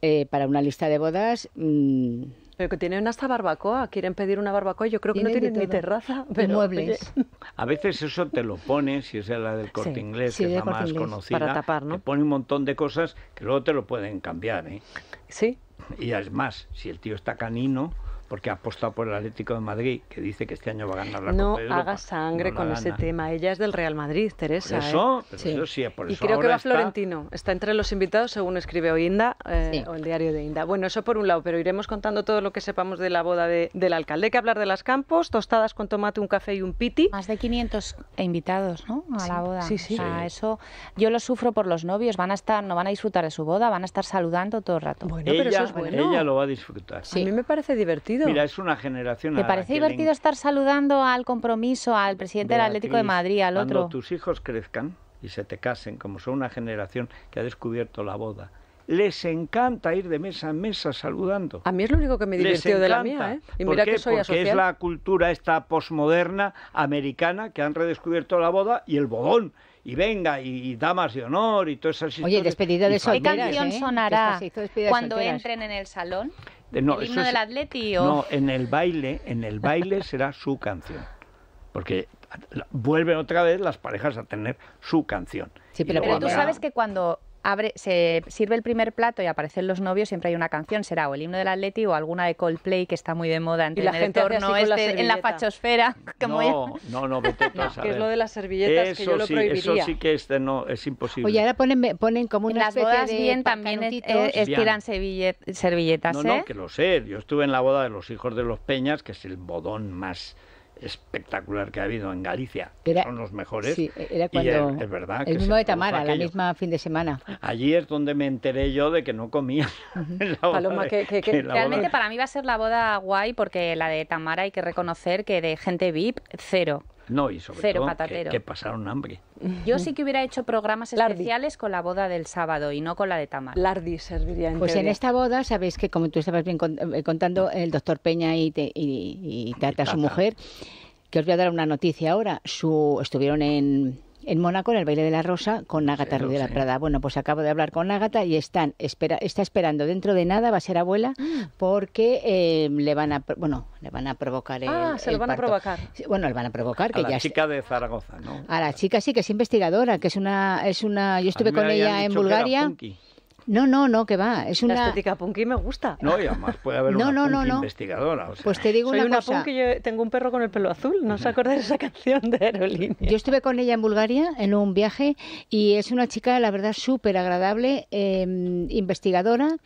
eh, para una lista de bodas. Mm. pero que tienen hasta barbacoa, quieren pedir una barbacoa, yo creo que no tienen ni terraza, pero muebles. A veces eso te lo pone si es la del corte inglés, que es la más conocida, te pone un montón de cosas que luego te lo pueden cambiar. ¿eh? Sí. Y además, si el tío está canino, porque ha apostado por el Atlético de Madrid, que dice que este año va a ganar la no No haga sangre con ese tema. Ella es del Real Madrid, Teresa. eso, sí. ¿eh? Eso sí, y creo que va Florentino. Está entre los invitados, según escribe hoy Inda, eh, o el diario de Inda. Bueno, eso por un lado, pero iremos contando todo lo que sepamos de la boda del alcalde. Hay que hablar de las campos, tostadas con tomate, un café y un piti. Más de 500 invitados, ¿no? A la boda. Sí, sí. O eso yo lo sufro por los novios. Van a estar, no van a disfrutar de su boda, van a estar saludando todo el rato. Bueno, pero eso es bueno. Ella lo va a disfrutar. A mí me parece divertido Mira, es una generación. ¿Te parece divertido estar saludando al compromiso, al presidente del Atlético de Madrid, al otro? Cuando tus hijos crezcan y se te casen, como son una generación que ha descubierto la boda, les encanta ir de mesa en mesa saludando. A mí es lo único que me divirtió de la mía, ¿eh? Y mira que soy Porque es la cultura esta posmoderna americana que han redescubierto la boda y el bodón. Y venga, y, damas de honor y todas esas Oye, Oye, de ¿Qué canción sonará cuando entren en el salón? No, en el baile, en el baile será su canción. Porque vuelven otra vez las parejas a tener su canción. Sí, pero tú sabes que cuando se sirve el primer plato y aparecen los novios, siempre hay una canción, será o el himno del Atleti o alguna de Coldplay que está muy de moda en, y la gente el este, en la fachosfera. no, no, no, no, que es lo de las servilletas eso que yo lo sí, Eso sí que es, este no, es imposible. Oye, ahora ponen, ponen como una bodas bien también eh, eh, estiran servilletas, No, no, ¿eh? que lo sé. Yo estuve en la boda de los hijos de los Peñas, que es el bodón más espectacular que ha habido en Galicia, que son los mejores. Sí, era cuando. es, verdad. El mismo de Tamara, la misma fin de semana. Allí es donde me enteré yo de que no comía. Paloma, realmente para mí va a ser la boda guay, porque la de Tamara hay que reconocer que de gente VIP, cero. No, y sobre todo Que, pasaron hambre. Yo sí que hubiera hecho programas especiales con la boda del sábado y no con la de Tamar. Lardi serviría en Pues en esta boda, sabéis que como tú estabas bien eh, contando, el doctor Peña y, y, y su mujer, que os voy a dar una noticia ahora, su, estuvieron en en Mónaco, en el baile de la Rosa, con Ágata Ruiz de la Prada. Bueno, pues acabo de hablar con Ágata y están espera, está esperando dentro de nada, va a ser abuela, ah. porque em, le van a, bueno, le van a provocar el, ah, se lo van a provocar. Bueno, le van a provocar. A la chica de Zaragoza, ¿no? A la chica sí, que es investigadora, que es una, es una, yo estuve con ella en Bulgaria. No, no, no, que va. Es una... La estética punky me gusta. No, y además puede haber una punky investigadora. Pues te digo Soy una, Punky, yo tengo un perro con el pelo azul. ¿No os acordáis de esa canción de Aerolínea? Yo estuve con ella en Bulgaria en un viaje y es una chica, la verdad, súper agradable, em, investigadora.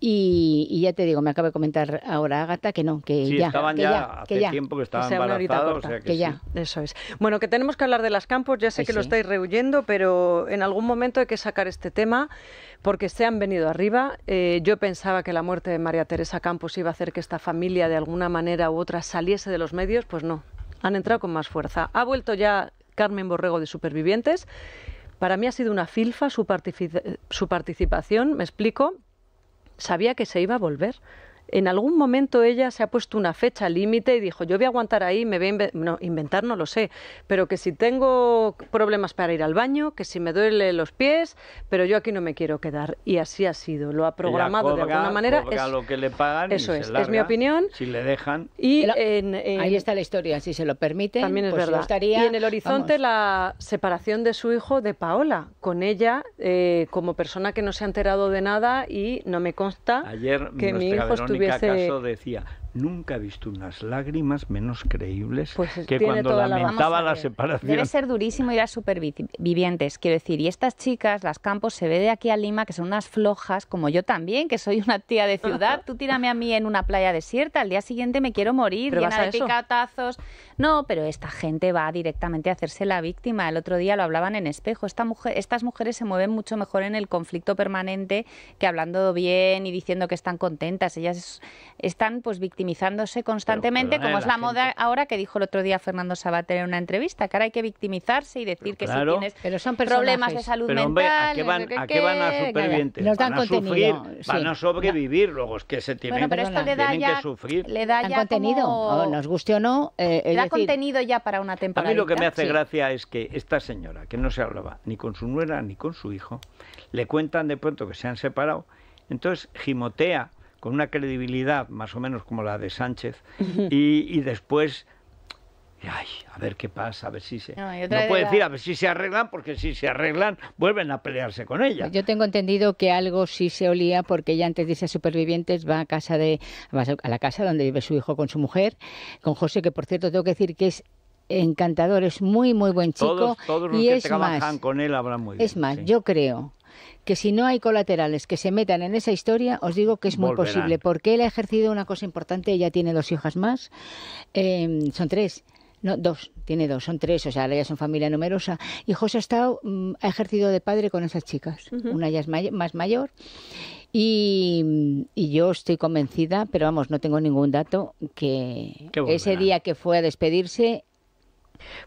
Y, ya te digo, me acaba de comentar ahora Agata que no, que ya. que ya, hace tiempo que estaban que, ya. Eso es. Bueno, que tenemos que hablar de las campos. Ya sé pues que lo estáis rehuyendo, pero en algún momento hay que sacar este tema porque se han venido arriba. Eh, yo pensaba que la muerte de María Teresa Campos iba a hacer que esta familia de alguna manera u otra saliese de los medios, pues no, han entrado con más fuerza. Ha vuelto ya Carmen Borrego de Supervivientes. Para mí ha sido una filfa su participación, me explico. Sabía que se iba a volver en algún momento ella se ha puesto una fecha límite y dijo, yo voy a aguantar ahí, me voy a inventar, no lo sé, pero que si tengo problemas para ir al baño, que si me duele los pies, pero yo aquí no me quiero quedar. Y así ha sido, lo ha programado de alguna manera. eso es, es mi opinión. Si le dejan. Y ahí está la historia, si se lo permite. También es pues verdad. estaría y en el horizonte la separación de su hijo de Paola, con ella eh, como persona que no se ha enterado de nada y no me consta que mi hijo estuvo ¿Qué acaso decía, nunca he visto unas lágrimas menos creíbles pues que cuando lamentaba la, separación. Debe ser durísimo ir a supervivientes, quiero decir. Y estas chicas, las campos, se ve de aquí a Lima que son unas flojas, como yo también, que soy una tía de ciudad. Tú tírame a mí en una playa desierta, al día siguiente me quiero morir, llena de picatazos. No, pero esta gente va directamente a hacerse la víctima. El otro día lo hablaban en espejo. estas mujeres se mueven mucho mejor en el conflicto permanente que hablando bien y diciendo que están contentas. Ellas están pues víctimas victimizándose constantemente, como es la, moda ahora que dijo el otro día Fernando Sabater en una entrevista, que ahora hay que victimizarse y decir que si tienes son problemas de salud mental... ¿a qué van, ¿a supervivir? van a sufrir, van a sobrevivir, luego es que se tienen, pero esto le da ya, que sufrir. Le da contenido, nos guste o no... le eh, da contenido ya para una temporada. A mí lo que me hace gracia es que esta señora, que no se hablaba ni con su nuera ni con su hijo, le cuentan de pronto que se han separado, entonces gimotea con una credibilidad más o menos como la de Sánchez, y, después Ay, a ver qué pasa, a ver si se... No, puede decir a ver si se arreglan, porque si se arreglan vuelven a pelearse con ella. Yo tengo entendido que algo sí se olía, porque ella antes de a Supervivientes va a, casa de, a la casa donde vive su hijo con su mujer, con José, que por cierto tengo que decir que es encantador, es muy, muy buen chico. y que es más, con él hablan muy bien. Es más, yo creo que si no hay colaterales que se metan en esa historia, os digo que es muy posible, porque él ha ejercido una cosa importante, ella tiene dos hijas más, em, son tres. No, dos, tiene dos, son tres, o sea, son familia numerosa. Y José ha estado, mm, ha ejercido de padre con esas chicas. Una ya es más mayor. Y, y, yo estoy convencida, pero vamos, no tengo ningún dato, que ese día que fue a despedirse,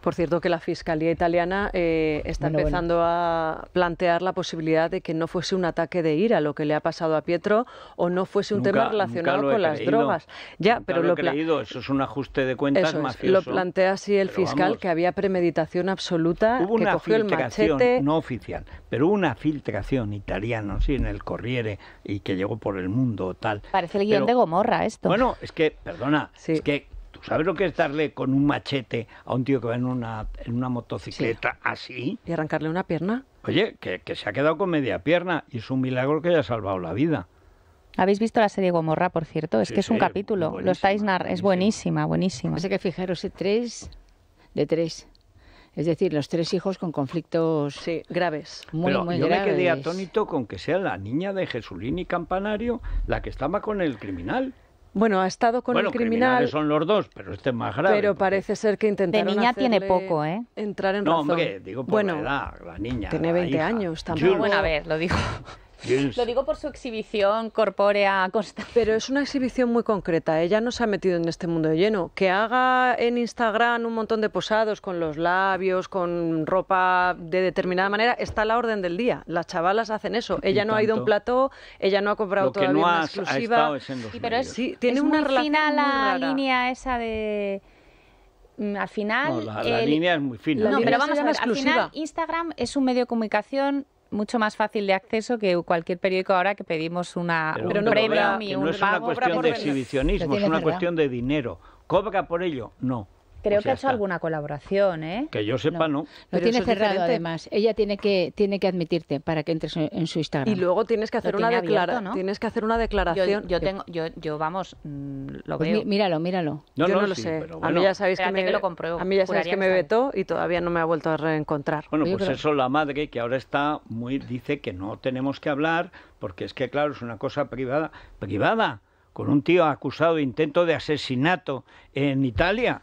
por cierto, que la Fiscalía italiana eh, está empezando a plantear la posibilidad de que no fuese un ataque de ira lo que le ha pasado a Pietro o no fuese un tema relacionado con las drogas. Ya, pero lo, he creído. Eso es un ajuste de cuentas eso Lo plantea así el fiscal que había premeditación absoluta, hubo que una cogió el machete. No oficial, pero una filtración italiana, sí, en el Corriere y que llegó por el mundo tal. Parece el guión de Gomorra esto. Bueno, es que, perdona, es que sabes lo que es darle con un machete a un tío que va en una, en una motocicleta así? Y arrancarle una pierna. Oye, que, que, se ha quedado con media pierna y es un milagro que haya salvado la vida. Habéis visto la serie Gomorra, por cierto, es que es un capítulo. los estáis es buenísima, buenísima. Así que fijaros, eh, tres de tres. Es decir, los tres hijos con conflictos graves, muy, muy graves. graves. Yo me quedé atónito con que sea la niña de Jesulín y Campanario la que estaba con el criminal. Bueno, ha estado con bueno, el criminal. son los dos, pero este es más grave. Pero parece ser que intentaron. De niña tiene poco, ¿eh? Entrar en razón. No, hombre, digo por la edad, la niña. Tiene 20 años también. Bueno, a ver, lo digo... Lo digo por su exhibición corpórea constante. Pero es una exhibición muy concreta. Ella no se ha metido en este mundo de lleno. Que haga en Instagram un montón de posados con los labios, con ropa de determinada manera, está a la orden del día. Las chavalas hacen eso. Ella no ha ido a un plató, ella no ha comprado Lo todavía no una exclusiva. Ha pero tiene una muy la línea esa de mm, al final. la, línea es muy fina. No, pero vamos a ver, al Instagram es un medio de comunicación mucho más fácil de acceso que cualquier periódico ahora que pedimos una un premio no, es una cuestión de exhibicionismo, es una cuestión de dinero. ¿Cobra por ello? No. Creo pues que ha hecho alguna colaboración, ¿eh? Que yo sepa, no. No, tiene cerrado, además. Ella tiene que, tiene que admitirte para que entres en su Instagram. Y luego tienes que hacer, una, declaración. tienes que hacer una declaración. Yo, tengo, yo, yo vamos, mm, lo pues veo. míralo, míralo. yo no, lo sé. A mí ya sabéis que, me, A mí ya que, me vetó y todavía no me ha vuelto a reencontrar. Bueno, pues eso la madre, que ahora está muy... dice que no tenemos que hablar porque es que, claro, es una cosa privada. ¿Privada? Con un tío acusado de intento de asesinato en Italia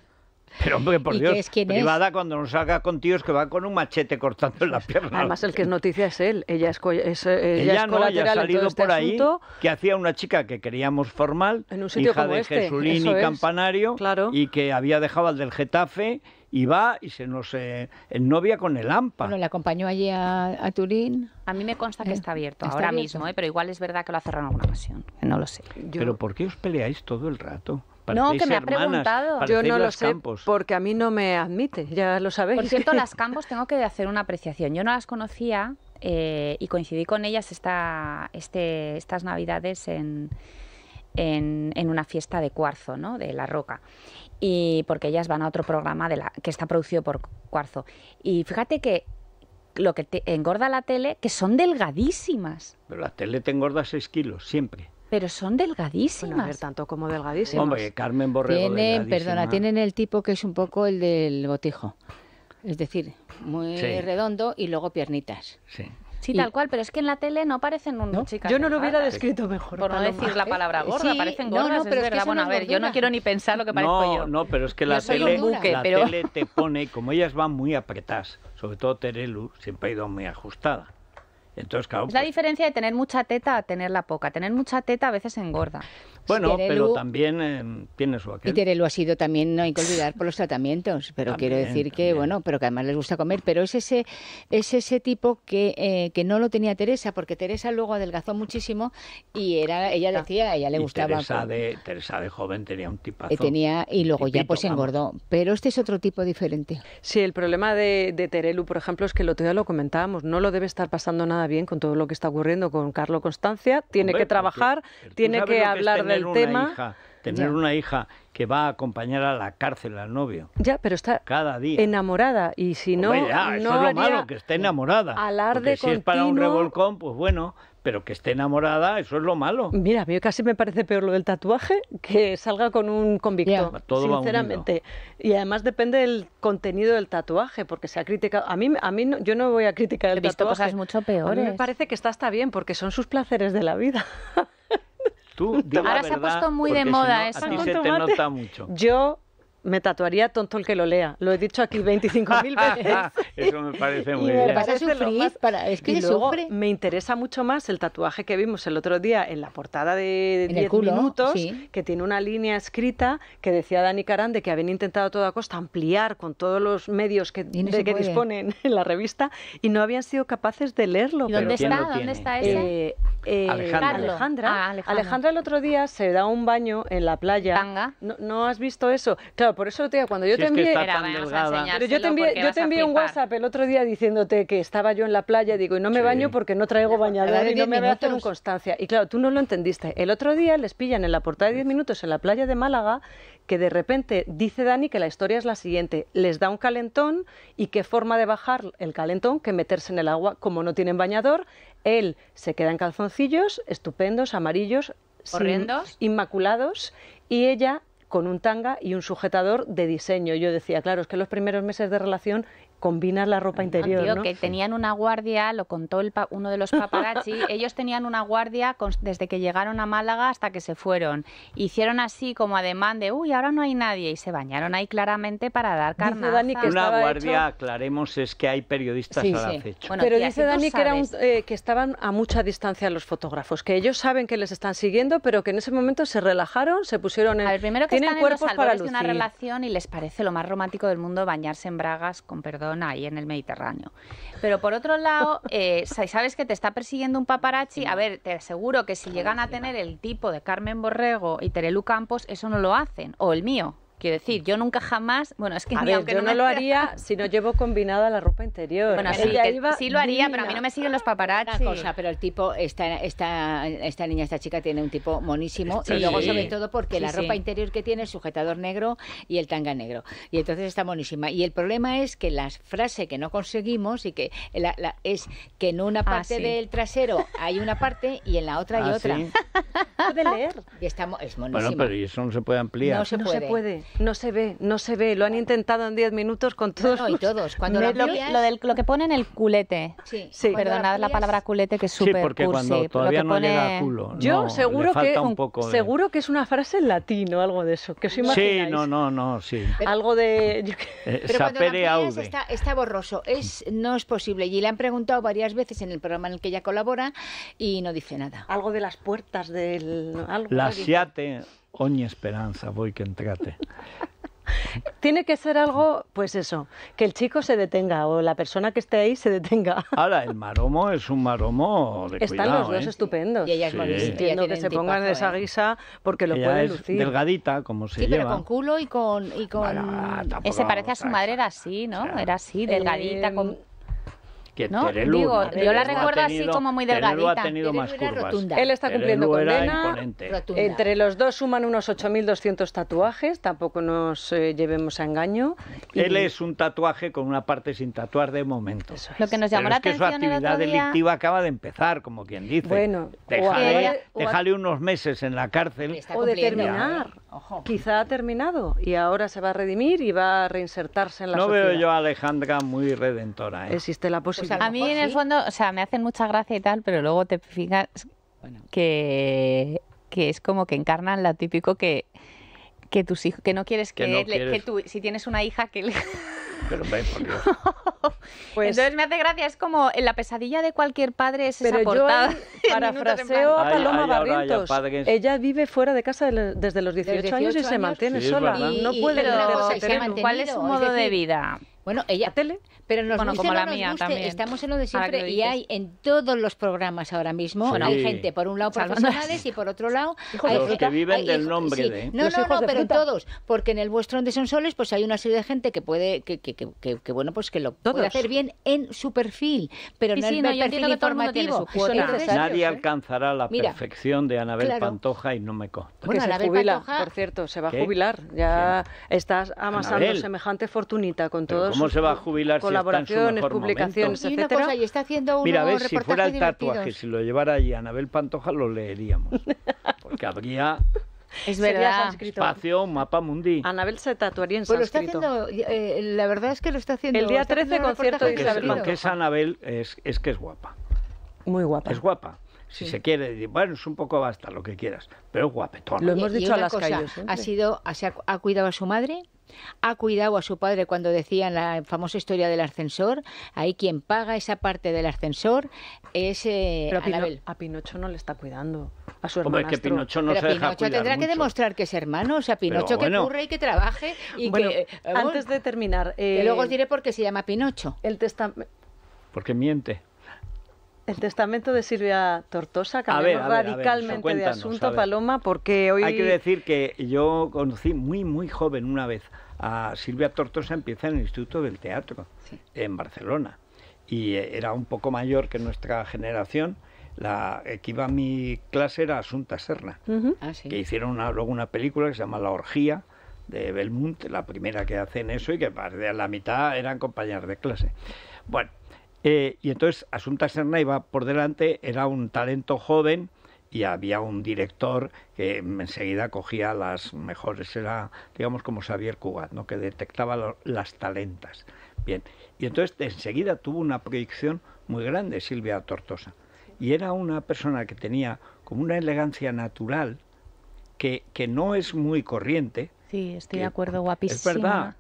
pero hombre, por Dios, es, privada cuando nos haga con tíos que va con un machete cortando en la pierna. Además, el que es noticia es él. Ella es, eh, ella, no haya salido este por ahí que hacía una chica que queríamos formal, hija de este. Jesulín y Campanario, claro. y que había dejado al del Getafe y va y se nos eh, novia con el AMPA. Bueno, le acompañó allí a, Turín. A mí me consta que eh, está abierto ahora mismo, eh, pero igual es verdad que lo ha cerrado en alguna ocasión, no lo sé. Pero ¿por qué os peleáis todo el rato? no, que me ha preguntado. Yo no lo sé porque a mí no me admite, ya lo sabéis. Por cierto, las Campos tengo que hacer una apreciación. Yo no las conocía eh, y coincidí con ellas esta, este, estas navidades en, en, una fiesta de cuarzo, ¿no? De La Roca. Y porque ellas van a otro programa de la, que está producido por Cuarzo. Y fíjate que lo que te engorda la tele, que son delgadísimas. Pero la tele te engorda 6 kilos, siempre. Pero son delgadísimas. a ver, tanto como delgadísimas. Hombre, Carmen Borrego Tienen, perdona, tienen el tipo que es un poco el del botijo. Es decir, muy redondo y luego piernitas. Sí. Sí, tal cual, pero es que en la tele no parecen un ¿No? Yo no lo hubiera descrito mejor. Por no decir la ¿Eh? palabra gorda, parecen gordas, no, no, pero es, que bueno, a ver, yo no quiero ni pensar lo que parezco no, yo. No, pero es que la, tele, la tele te pone, como ellas van muy apretadas, sobre todo Terelu, siempre ha ido muy ajustada es la pues diferencia de tener mucha teta a tenerla poca. Tener mucha teta a veces engorda. Bueno, pero también eh, tiene su aquel. Y Terelu ha sido también, no hay que olvidar, por los tratamientos, pero quiero decir que, bueno, pero que además les gusta comer, pero es ese, es ese tipo que, eh, que no lo tenía Teresa, porque Teresa luego adelgazó muchísimo y era ella ah, decía, ella le gustaba. Teresa de, Teresa de joven tenía un tipazo. Eh, tenía, y luego ya pues engordó, pero este es otro tipo diferente. Sí, el problema de, de Terelu, por ejemplo, es que el otro lo comentábamos, no lo debe estar pasando nada bien con todo lo que está ocurriendo con Carlos Constancia, tiene que trabajar, tiene que hablar de tener una hija que va a acompañar a la cárcel al novio. Ya, pero está cada día. enamorada y si no. no eso es lo malo, que esté enamorada. Alarde si es para un revolcón, pues bueno, pero que esté enamorada, eso es lo malo. Mira, a mí casi me parece peor lo del tatuaje que salga con un convicto, sinceramente. y además depende del contenido del tatuaje, porque se ha criticado. A mí, a mí yo no voy a criticar el tatuaje. mucho peor me parece que está hasta bien, porque son sus placeres de la vida. Ahora se ha puesto muy de moda no, eso. A ti se nota mucho. Yo me tatuaría tonto el que lo lea. Lo he dicho aquí 25.000 veces. Eso me parece muy y bien. a sufrir es que me interesa mucho más el tatuaje que vimos el otro día en la portada de 10 minutos, que tiene una línea escrita que decía Dani Carán de que habían intentado a toda costa ampliar con todos los medios que, que disponen en la revista y no habían sido capaces de leerlo. dónde está? ¿Dónde está ese? Eh, eh, ah, Alejandra. Alejandra. el otro día se da un baño en la playa. No, has visto eso? Claro, por eso, tía, cuando yo te envié... pero yo te envié, yo te envié un WhatsApp el otro día diciéndote que estaba yo en la playa, digo, y no me baño porque no traigo bañador y no me voy a hacer un constancia. Y claro, tú no lo entendiste. El otro día les pillan en la portada de 10 minutos en la playa de Málaga que de repente dice Dani que la historia es la siguiente, les da un calentón y qué forma de bajar el calentón que meterse en el agua como no tienen bañador, él se queda en calzoncillos estupendos, amarillos, inmaculados y ella con un tanga y un sujetador de diseño. Yo decía, claro, es que los primeros meses de relación combinar la ropa interior. que tenían una guardia, lo contó el uno de los paparazzi, ellos tenían una guardia desde que llegaron a Málaga hasta que se fueron. Hicieron así como ademán de, uy, ahora no hay nadie, y se bañaron ahí claramente para dar carne. Una guardia, aclaremos, es que hay periodistas a la fecha. pero dice Dani eh, que, estaban a mucha distancia los fotógrafos, que ellos saben que les están siguiendo, pero que en ese momento se relajaron, se pusieron en... A ver, primero que están en para de una relación y les parece lo más romántico del mundo bañarse en bragas, con perdón ahí en el Mediterráneo. Pero por otro lado, eh, sabes que te está persiguiendo un paparazzi. A ver, te aseguro que si llegan a tener el tipo de Carmen Borrego y Terelu Campos, eso no lo hacen. O el mío. Quiero decir, yo nunca jamás, bueno, es que a no, lo haría si no llevo combinada la ropa interior. Bueno, sí, sí, lo haría, pero a mí no me siguen los paparazzi. pero el tipo, esta, esta, esta niña, esta chica tiene un tipo monísimo y luego sobre todo porque la ropa interior que tiene es sujetador negro y el tanga negro y entonces está monísima. Y el problema es que la frase que no conseguimos y que es que en una ah, parte del trasero hay una parte y en la otra hay ah, otra. Puede leer. Y es monísima. Bueno, pero eso no se puede ampliar. No Se puede. No se ve, no se ve. Lo han intentado en diez minutos con todos. No, y todos. Cuando lo, que pone en el culete. Sí. Perdonad la, palabra culete que es súper Sí, porque cuando todavía no llega culo. Yo seguro que un poco seguro que es una frase en o algo de eso. Que os imagináis. Sí, no, no, no, sí. algo de. Eh, pero cuando la está, está borroso. Es, no es posible. Y le han preguntado varias veces en el programa en el que ella colabora y no dice nada. Algo de las puertas del. la siate oña esperanza voy que entrate. Tiene que ser algo, pues eso, que el chico se detenga o la persona que esté ahí se detenga. Ahora, el maromo es un maromo de Están los dos ¿eh? estupendos. Y sí. que se pongan en esa ¿eh? guisa porque lo ella lucir. delgadita, como se sí, Sí, pero con culo y con... Y con... se parece a su madre, era así, ¿no? era así, delgadita, con em, ¿no? yo la recuerdo así como muy delgadita. Ha tenido Él está cumpliendo condena. Entre los dos suman unos 8.200 tatuajes, tampoco nos eh, llevemos a engaño. Él es un tatuaje con una parte sin tatuar de momento. Lo que nos Pero la es que su actividad delictiva acaba de empezar, como quien dice. Bueno, déjale, unos meses en la cárcel. O de terminar. Quizá ha terminado y ahora se va a redimir y va a reinsertarse en la sociedad. No veo yo a Alejandra muy redentora. ¿eh? Existe la posibilidad. Pues a mí en el fondo, o sea, me hacen mucha gracia y tal, pero luego te fijas que, que es como que encarnan lo típico que, que tus hijos, que no quieres que, que, si tienes una hija, que le... Pero, pues Entonces me hace gracia, es como en la pesadilla de cualquier padre es esa portada. Yo parafraseo a Paloma Barrientos. Ella vive fuera de casa desde los 18, años y se mantiene sola. no puede pero, tener, se ¿Cuál es su modo de vida? Bueno, ella pero bueno, como la mía Estamos en lo de siempre y hay en todos los programas ahora mismo hay gente por un lado profesionales y por otro lado los que viven del nombre de no no pero en todos porque en el vuestro donde son soles pues hay una serie de gente que puede que, que, que, bueno pues que lo puede hacer bien en su perfil pero no en el perfil informativo nadie ¿eh? alcanzará la perfección de Anabel Pantoja y no me consta bueno, Anabel Pantoja por cierto se va a jubilar ya estás amasando semejante fortunita con todos ¿Cómo pues, se va a jubilar colaboraciones, si está en mejor publicaciones, momento? Y una cosa, y está haciendo un Mira, a ver, si fuera el tatuaje, si lo llevara allí Anabel Pantoja, lo leeríamos. Porque habría Espacio, mapa mundi. Anabel se tatuaría en Pero sánscrito. está haciendo, eh, eh, la verdad es que lo está haciendo. El día 13 concierto de Isabel. Lo que es Anabel es que es guapa. Muy guapa. Es guapa si se quiere. Bueno, es un poco basta, lo que quieras, pero guapetón. Lo hemos dicho a las calles. ¿eh? Ha, sido, ha cuidado a su madre, ha cuidado a su padre cuando decían la famosa historia del ascensor. Ahí quien paga esa parte del ascensor es eh, a, Pinocho no le está cuidando. A su hermano. que Pinocho no se tendrá que demostrar que es hermano. O sea, Pinocho que curre y que trabaje. Y bueno, que, eh, antes de terminar. Eh, luego os diré por qué se llama Pinocho. El testamento. Porque miente. El testamento de Silvia Tortosa, cambió radicalmente de asunto, Paloma, porque hoy... Hay que decir que yo conocí muy, muy joven una vez a Silvia Tortosa, empieza en el Instituto del Teatro, en Barcelona, y eh, era un poco mayor que nuestra generación, la eh, que iba a mi clase era Asunta Serna, ah, que hicieron luego una película que se llama La Orgía de Belmonte, la primera que hacen eso y que a la mitad eran compañeras de clase. Bueno, eh, y entonces Asunta Serna iba por delante, era un talento joven y había un director que enseguida cogía las mejores, era digamos como Xavier Cugat, ¿no? que detectaba las talentas. Bien, y entonces enseguida tuvo una proyección muy grande Silvia Tortosa. Y era una persona que tenía como una elegancia natural que, que no es muy corriente. Sí, estoy de acuerdo, guapísima. Es verdad,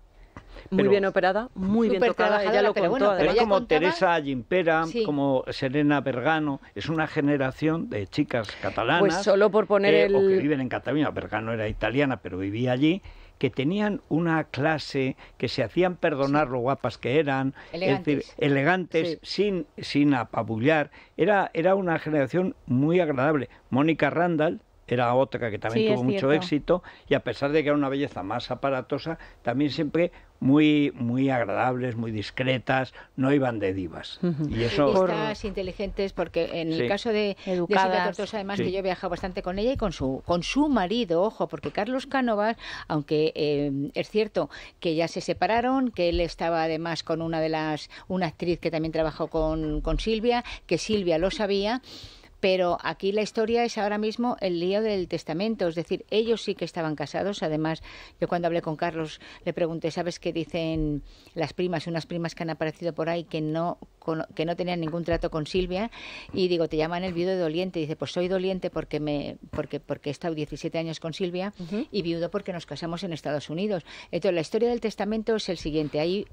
muy bien operada, muy bien tocada, es como Teresa Gimpera, como Serena Bergano, es una generación de chicas catalanas. Pues solo por poner O que viven en Cataluña, Bergano era italiana, pero vivía allí que tenían una clase, que se hacían perdonar lo guapas que eran, elegantes, es decir, elegantes sin, sin apabullar. Era, era una generación muy agradable. Mónica Randall, era otra que también tuvo mucho éxito y a pesar de que era una belleza más aparatosa, también siempre muy muy agradables, muy discretas, no iban de divas. Y eso Listas, inteligentes porque en el caso de, Educadas. Tortosa además que yo he viajado bastante con ella y con su con su marido, ojo, porque Carlos Cánovas, aunque eh, es cierto que ya se separaron, que él estaba además con una de las una actriz que también trabajó con con Silvia, que Silvia lo sabía, pero aquí la historia es ahora mismo el lío del testamento, es decir, ellos sí que estaban casados. Además, yo cuando hablé con Carlos le pregunté, ¿sabes qué dicen las primas, unas primas que han aparecido por ahí que no, que no tenían ningún trato con Silvia? Y digo, te llaman el viudo doliente. Y dice, pues soy doliente porque, me, porque, porque he estado 17 años con Silvia y viudo porque nos casamos en Estados Unidos. Entonces, la historia del testamento es el siguiente. ahí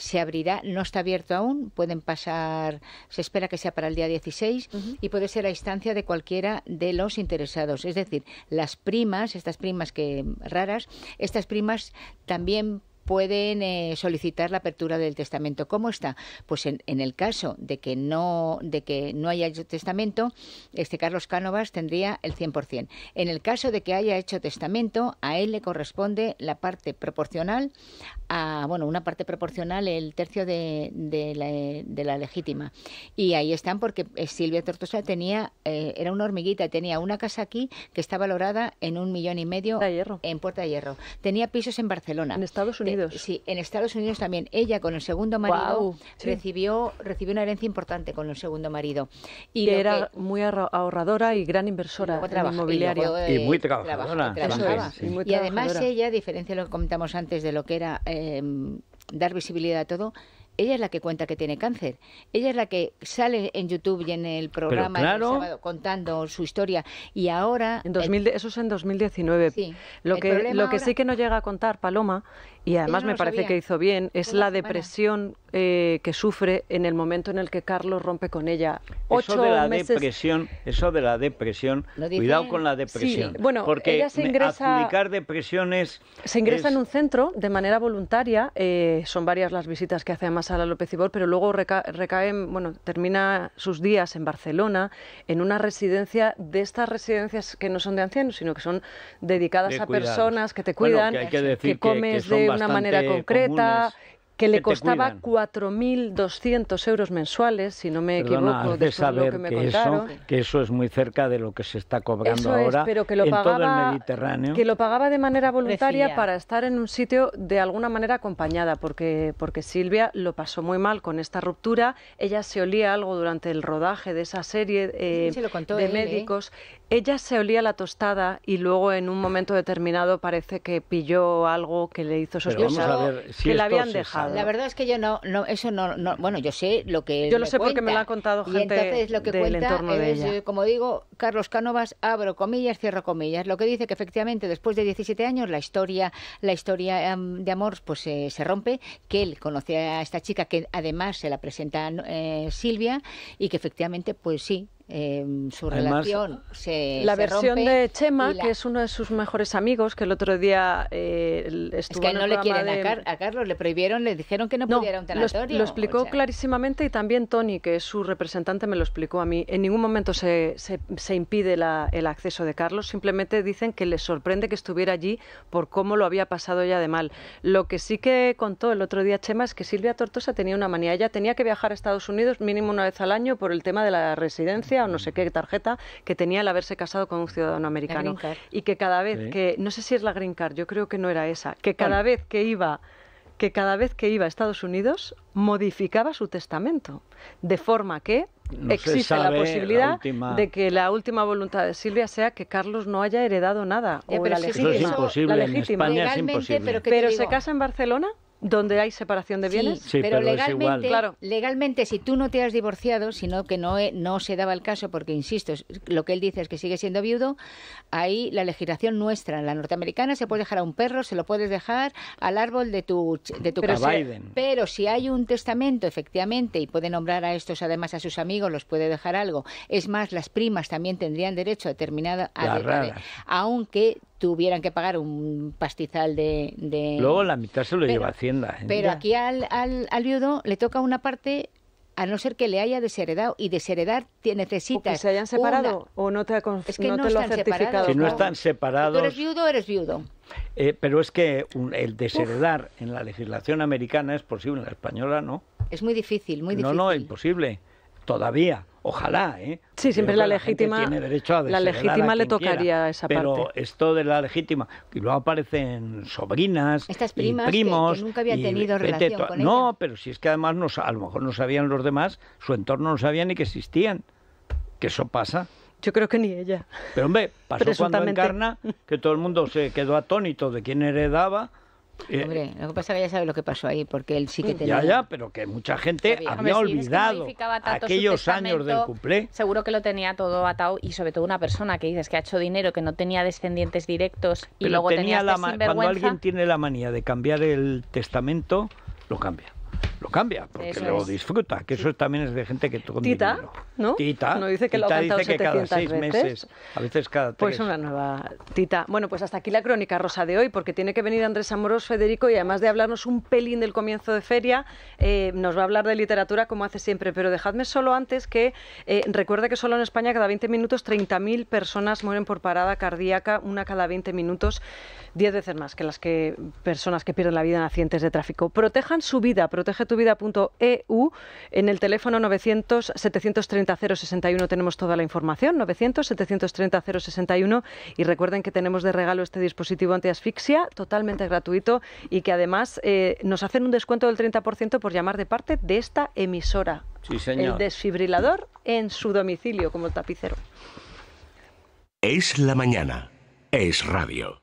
se abrirá, no está abierto aún, pueden pasar, se espera que sea para el día 16 y puede ser a instancia de cualquiera de los interesados. Es decir, las primas, estas primas que raras, estas primas también pueden eh, solicitar la apertura del testamento. ¿Cómo está? Pues en, el caso de que no de que no haya hecho testamento, este Carlos Cánovas tendría el 100%. En el caso de que haya hecho testamento, a él le corresponde la parte proporcional a bueno, una parte proporcional el tercio de, de, la, legítima. Y ahí están porque eh, Silvia Tortosa tenía eh, era una hormiguita, tenía una casa aquí que está valorada en un millón y medio en Puerta de Hierro. Tenía pisos en Barcelona. En Estados Unidos Sí, en Estados Unidos también. Ella con el segundo marido recibió, recibió una herencia importante con el segundo marido. Y era muy ahorradora y gran inversora en inmobiliaria. Eh, y, muy trabajadora. Y, además ella, a diferencia de lo que comentamos antes de lo que era em, dar visibilidad a todo, ella es la que cuenta que tiene cáncer, ella es la que sale en YouTube y en el programa contando su historia y ahora... En 2000, eh, eso es en 2019. lo que, lo que sí que no llega a contar Paloma, y además me parece que hizo bien, es la depresión eh, que sufre en el momento en el que Carlos rompe con ella. Ocho eso de la depresión, eso de la depresión, cuidado con la depresión. bueno, porque ella se ingresa, adjudicar depresiones... Se ingresa en un centro de manera voluntaria, eh, son varias las visitas que hace además la López Ibor, pero luego recae, bueno, termina sus días en Barcelona, en una residencia de estas residencias que no son de ancianos, sino que son dedicadas a personas que te cuidan, que, comes de una manera concreta, que le costaba 4.200 euros mensuales, si no me equivoco, de, de saber lo que me contaron. Eso, que eso es muy cerca de lo que se está cobrando ahora que lo en el Mediterráneo. Que lo pagaba de manera voluntaria para estar en un sitio de alguna manera acompañada, porque, porque Silvia lo pasó muy mal con esta ruptura. Ella se olía algo durante el rodaje de esa serie eh, de ¿eh? médicos. Ella se olía la tostada y luego en un momento determinado parece que pilló algo que le hizo sospechar que la habían dejado. La verdad es que yo no, no eso no, no bueno, yo sé lo que Yo lo sé porque me lo ha contado gente entonces lo que cuenta de ella. Eh, como digo, Carlos Canovas, abro comillas, cierro comillas, lo que dice que efectivamente después de 17 años la historia, la historia em, de amor pues eh, se rompe, que él conoce a esta chica que además se la presenta eh, Silvia y que efectivamente pues sí, Em, su relación se La versión de Chema, que es uno de sus mejores amigos, que el otro día eh, estuvo Es que no le quieren a, Carlos, le prohibieron, le dijeron que no, pudiera un tanatorio. Lo, explicó clarísimamente y también Tony, que es su representante, me lo explicó a mí. En ningún momento se, se, impide el acceso de Carlos, simplemente dicen que les sorprende que estuviera allí por cómo lo había pasado ya de mal. Lo que sí que contó el otro día Chema es que Silvia Tortosa tenía una manía. Ella tenía que viajar a Estados Unidos mínimo una vez al año por el tema de la residencia o no sé qué tarjeta que tenía el haberse casado con un ciudadano americano. Y que cada vez que, no sé si es la Green Card, yo creo que no era esa, que cada vez que iba que cada vez que iba a Estados Unidos modificaba su testamento, de forma que existe la posibilidad de que la última voluntad de Silvia sea que Carlos no haya heredado nada. o la, legítima. Eso es imposible, es imposible. pero se casa en Barcelona donde hay separación de bienes. Sí, pero, legalmente, legalmente, si tú no te has divorciado, sino que no, no se daba el caso, porque insisto, lo que él dice es que sigue siendo viudo, ahí la legislación nuestra, la norteamericana, se puede dejar a un perro, se lo puedes dejar al árbol de tu, de tu casa. Pero si hay un testamento, efectivamente, y puede nombrar a estos además a sus amigos, los puede dejar algo. Es más, las primas también tendrían derecho a determinada. A, aunque tuvieran que pagar un pastizal de... Luego la mitad se lo lleva Hacienda. ¿eh? Pero aquí al, al, viudo le toca una parte a no ser que le haya desheredado y desheredar necesita necesitas. que se hayan separado o no te, no te lo ha certificado. Si no están separados. eres viudo, eres viudo. Eh, pero es que el desheredar en la legislación americana es posible, en la española no. Es muy difícil, muy difícil. No, no, imposible. Todavía. Ojalá, ¿eh? Sí, siempre la, la legítima. a la legítima le tocaría quiera, esa parte. Pero esto de la legítima, y luego aparecen sobrinas, Estas y primos. Que, nunca había tenido relación con No, pero si es que además a lo mejor no sabían los demás, su entorno no sabía ni que existían. Que eso pasa. Yo creo que ni ella. Pero hombre, pasó cuando encarna que todo el mundo se quedó atónito de quién heredaba eh, hombre, lo que pasa es que ya sabes lo que pasó ahí, porque él sí que tenía. Ya, ya, pero que mucha gente había, olvidado aquellos años del cumple. Seguro que lo tenía todo atado y sobre todo una persona que dices que ha hecho dinero, que no tenía descendientes directos y luego tenía, la este Cuando alguien tiene la manía de cambiar el testamento, lo cambia lo cambia, porque lo disfruta, que eso también es de gente que toca Tita, ¿no? Tita, no dice que lo ha cada seis meses, a veces cada tres. Pues una nueva Tita. Bueno, pues hasta aquí la crónica rosa de hoy, porque tiene que venir Andrés Amoros Federico y además de hablarnos un pelín del comienzo de feria, eh, nos va a hablar de literatura como hace siempre, pero dejadme solo antes que eh, recuerde que solo en España cada 20 minutos 30.000 personas mueren por parada cardíaca, una cada 20 minutos, 10 veces más que las que personas que pierden la vida en accidentes de tráfico. Protejan su vida, protege tuvida.eu. En el teléfono 900-730-061 tenemos toda la información. 900-730-061. Y recuerden que tenemos de regalo este dispositivo antiasfixia totalmente gratuito y que además eh, nos hacen un descuento del 30% por llamar de parte de esta emisora. Sí, El desfibrilador en su domicilio, como el tapicero. Es la mañana. Es radio.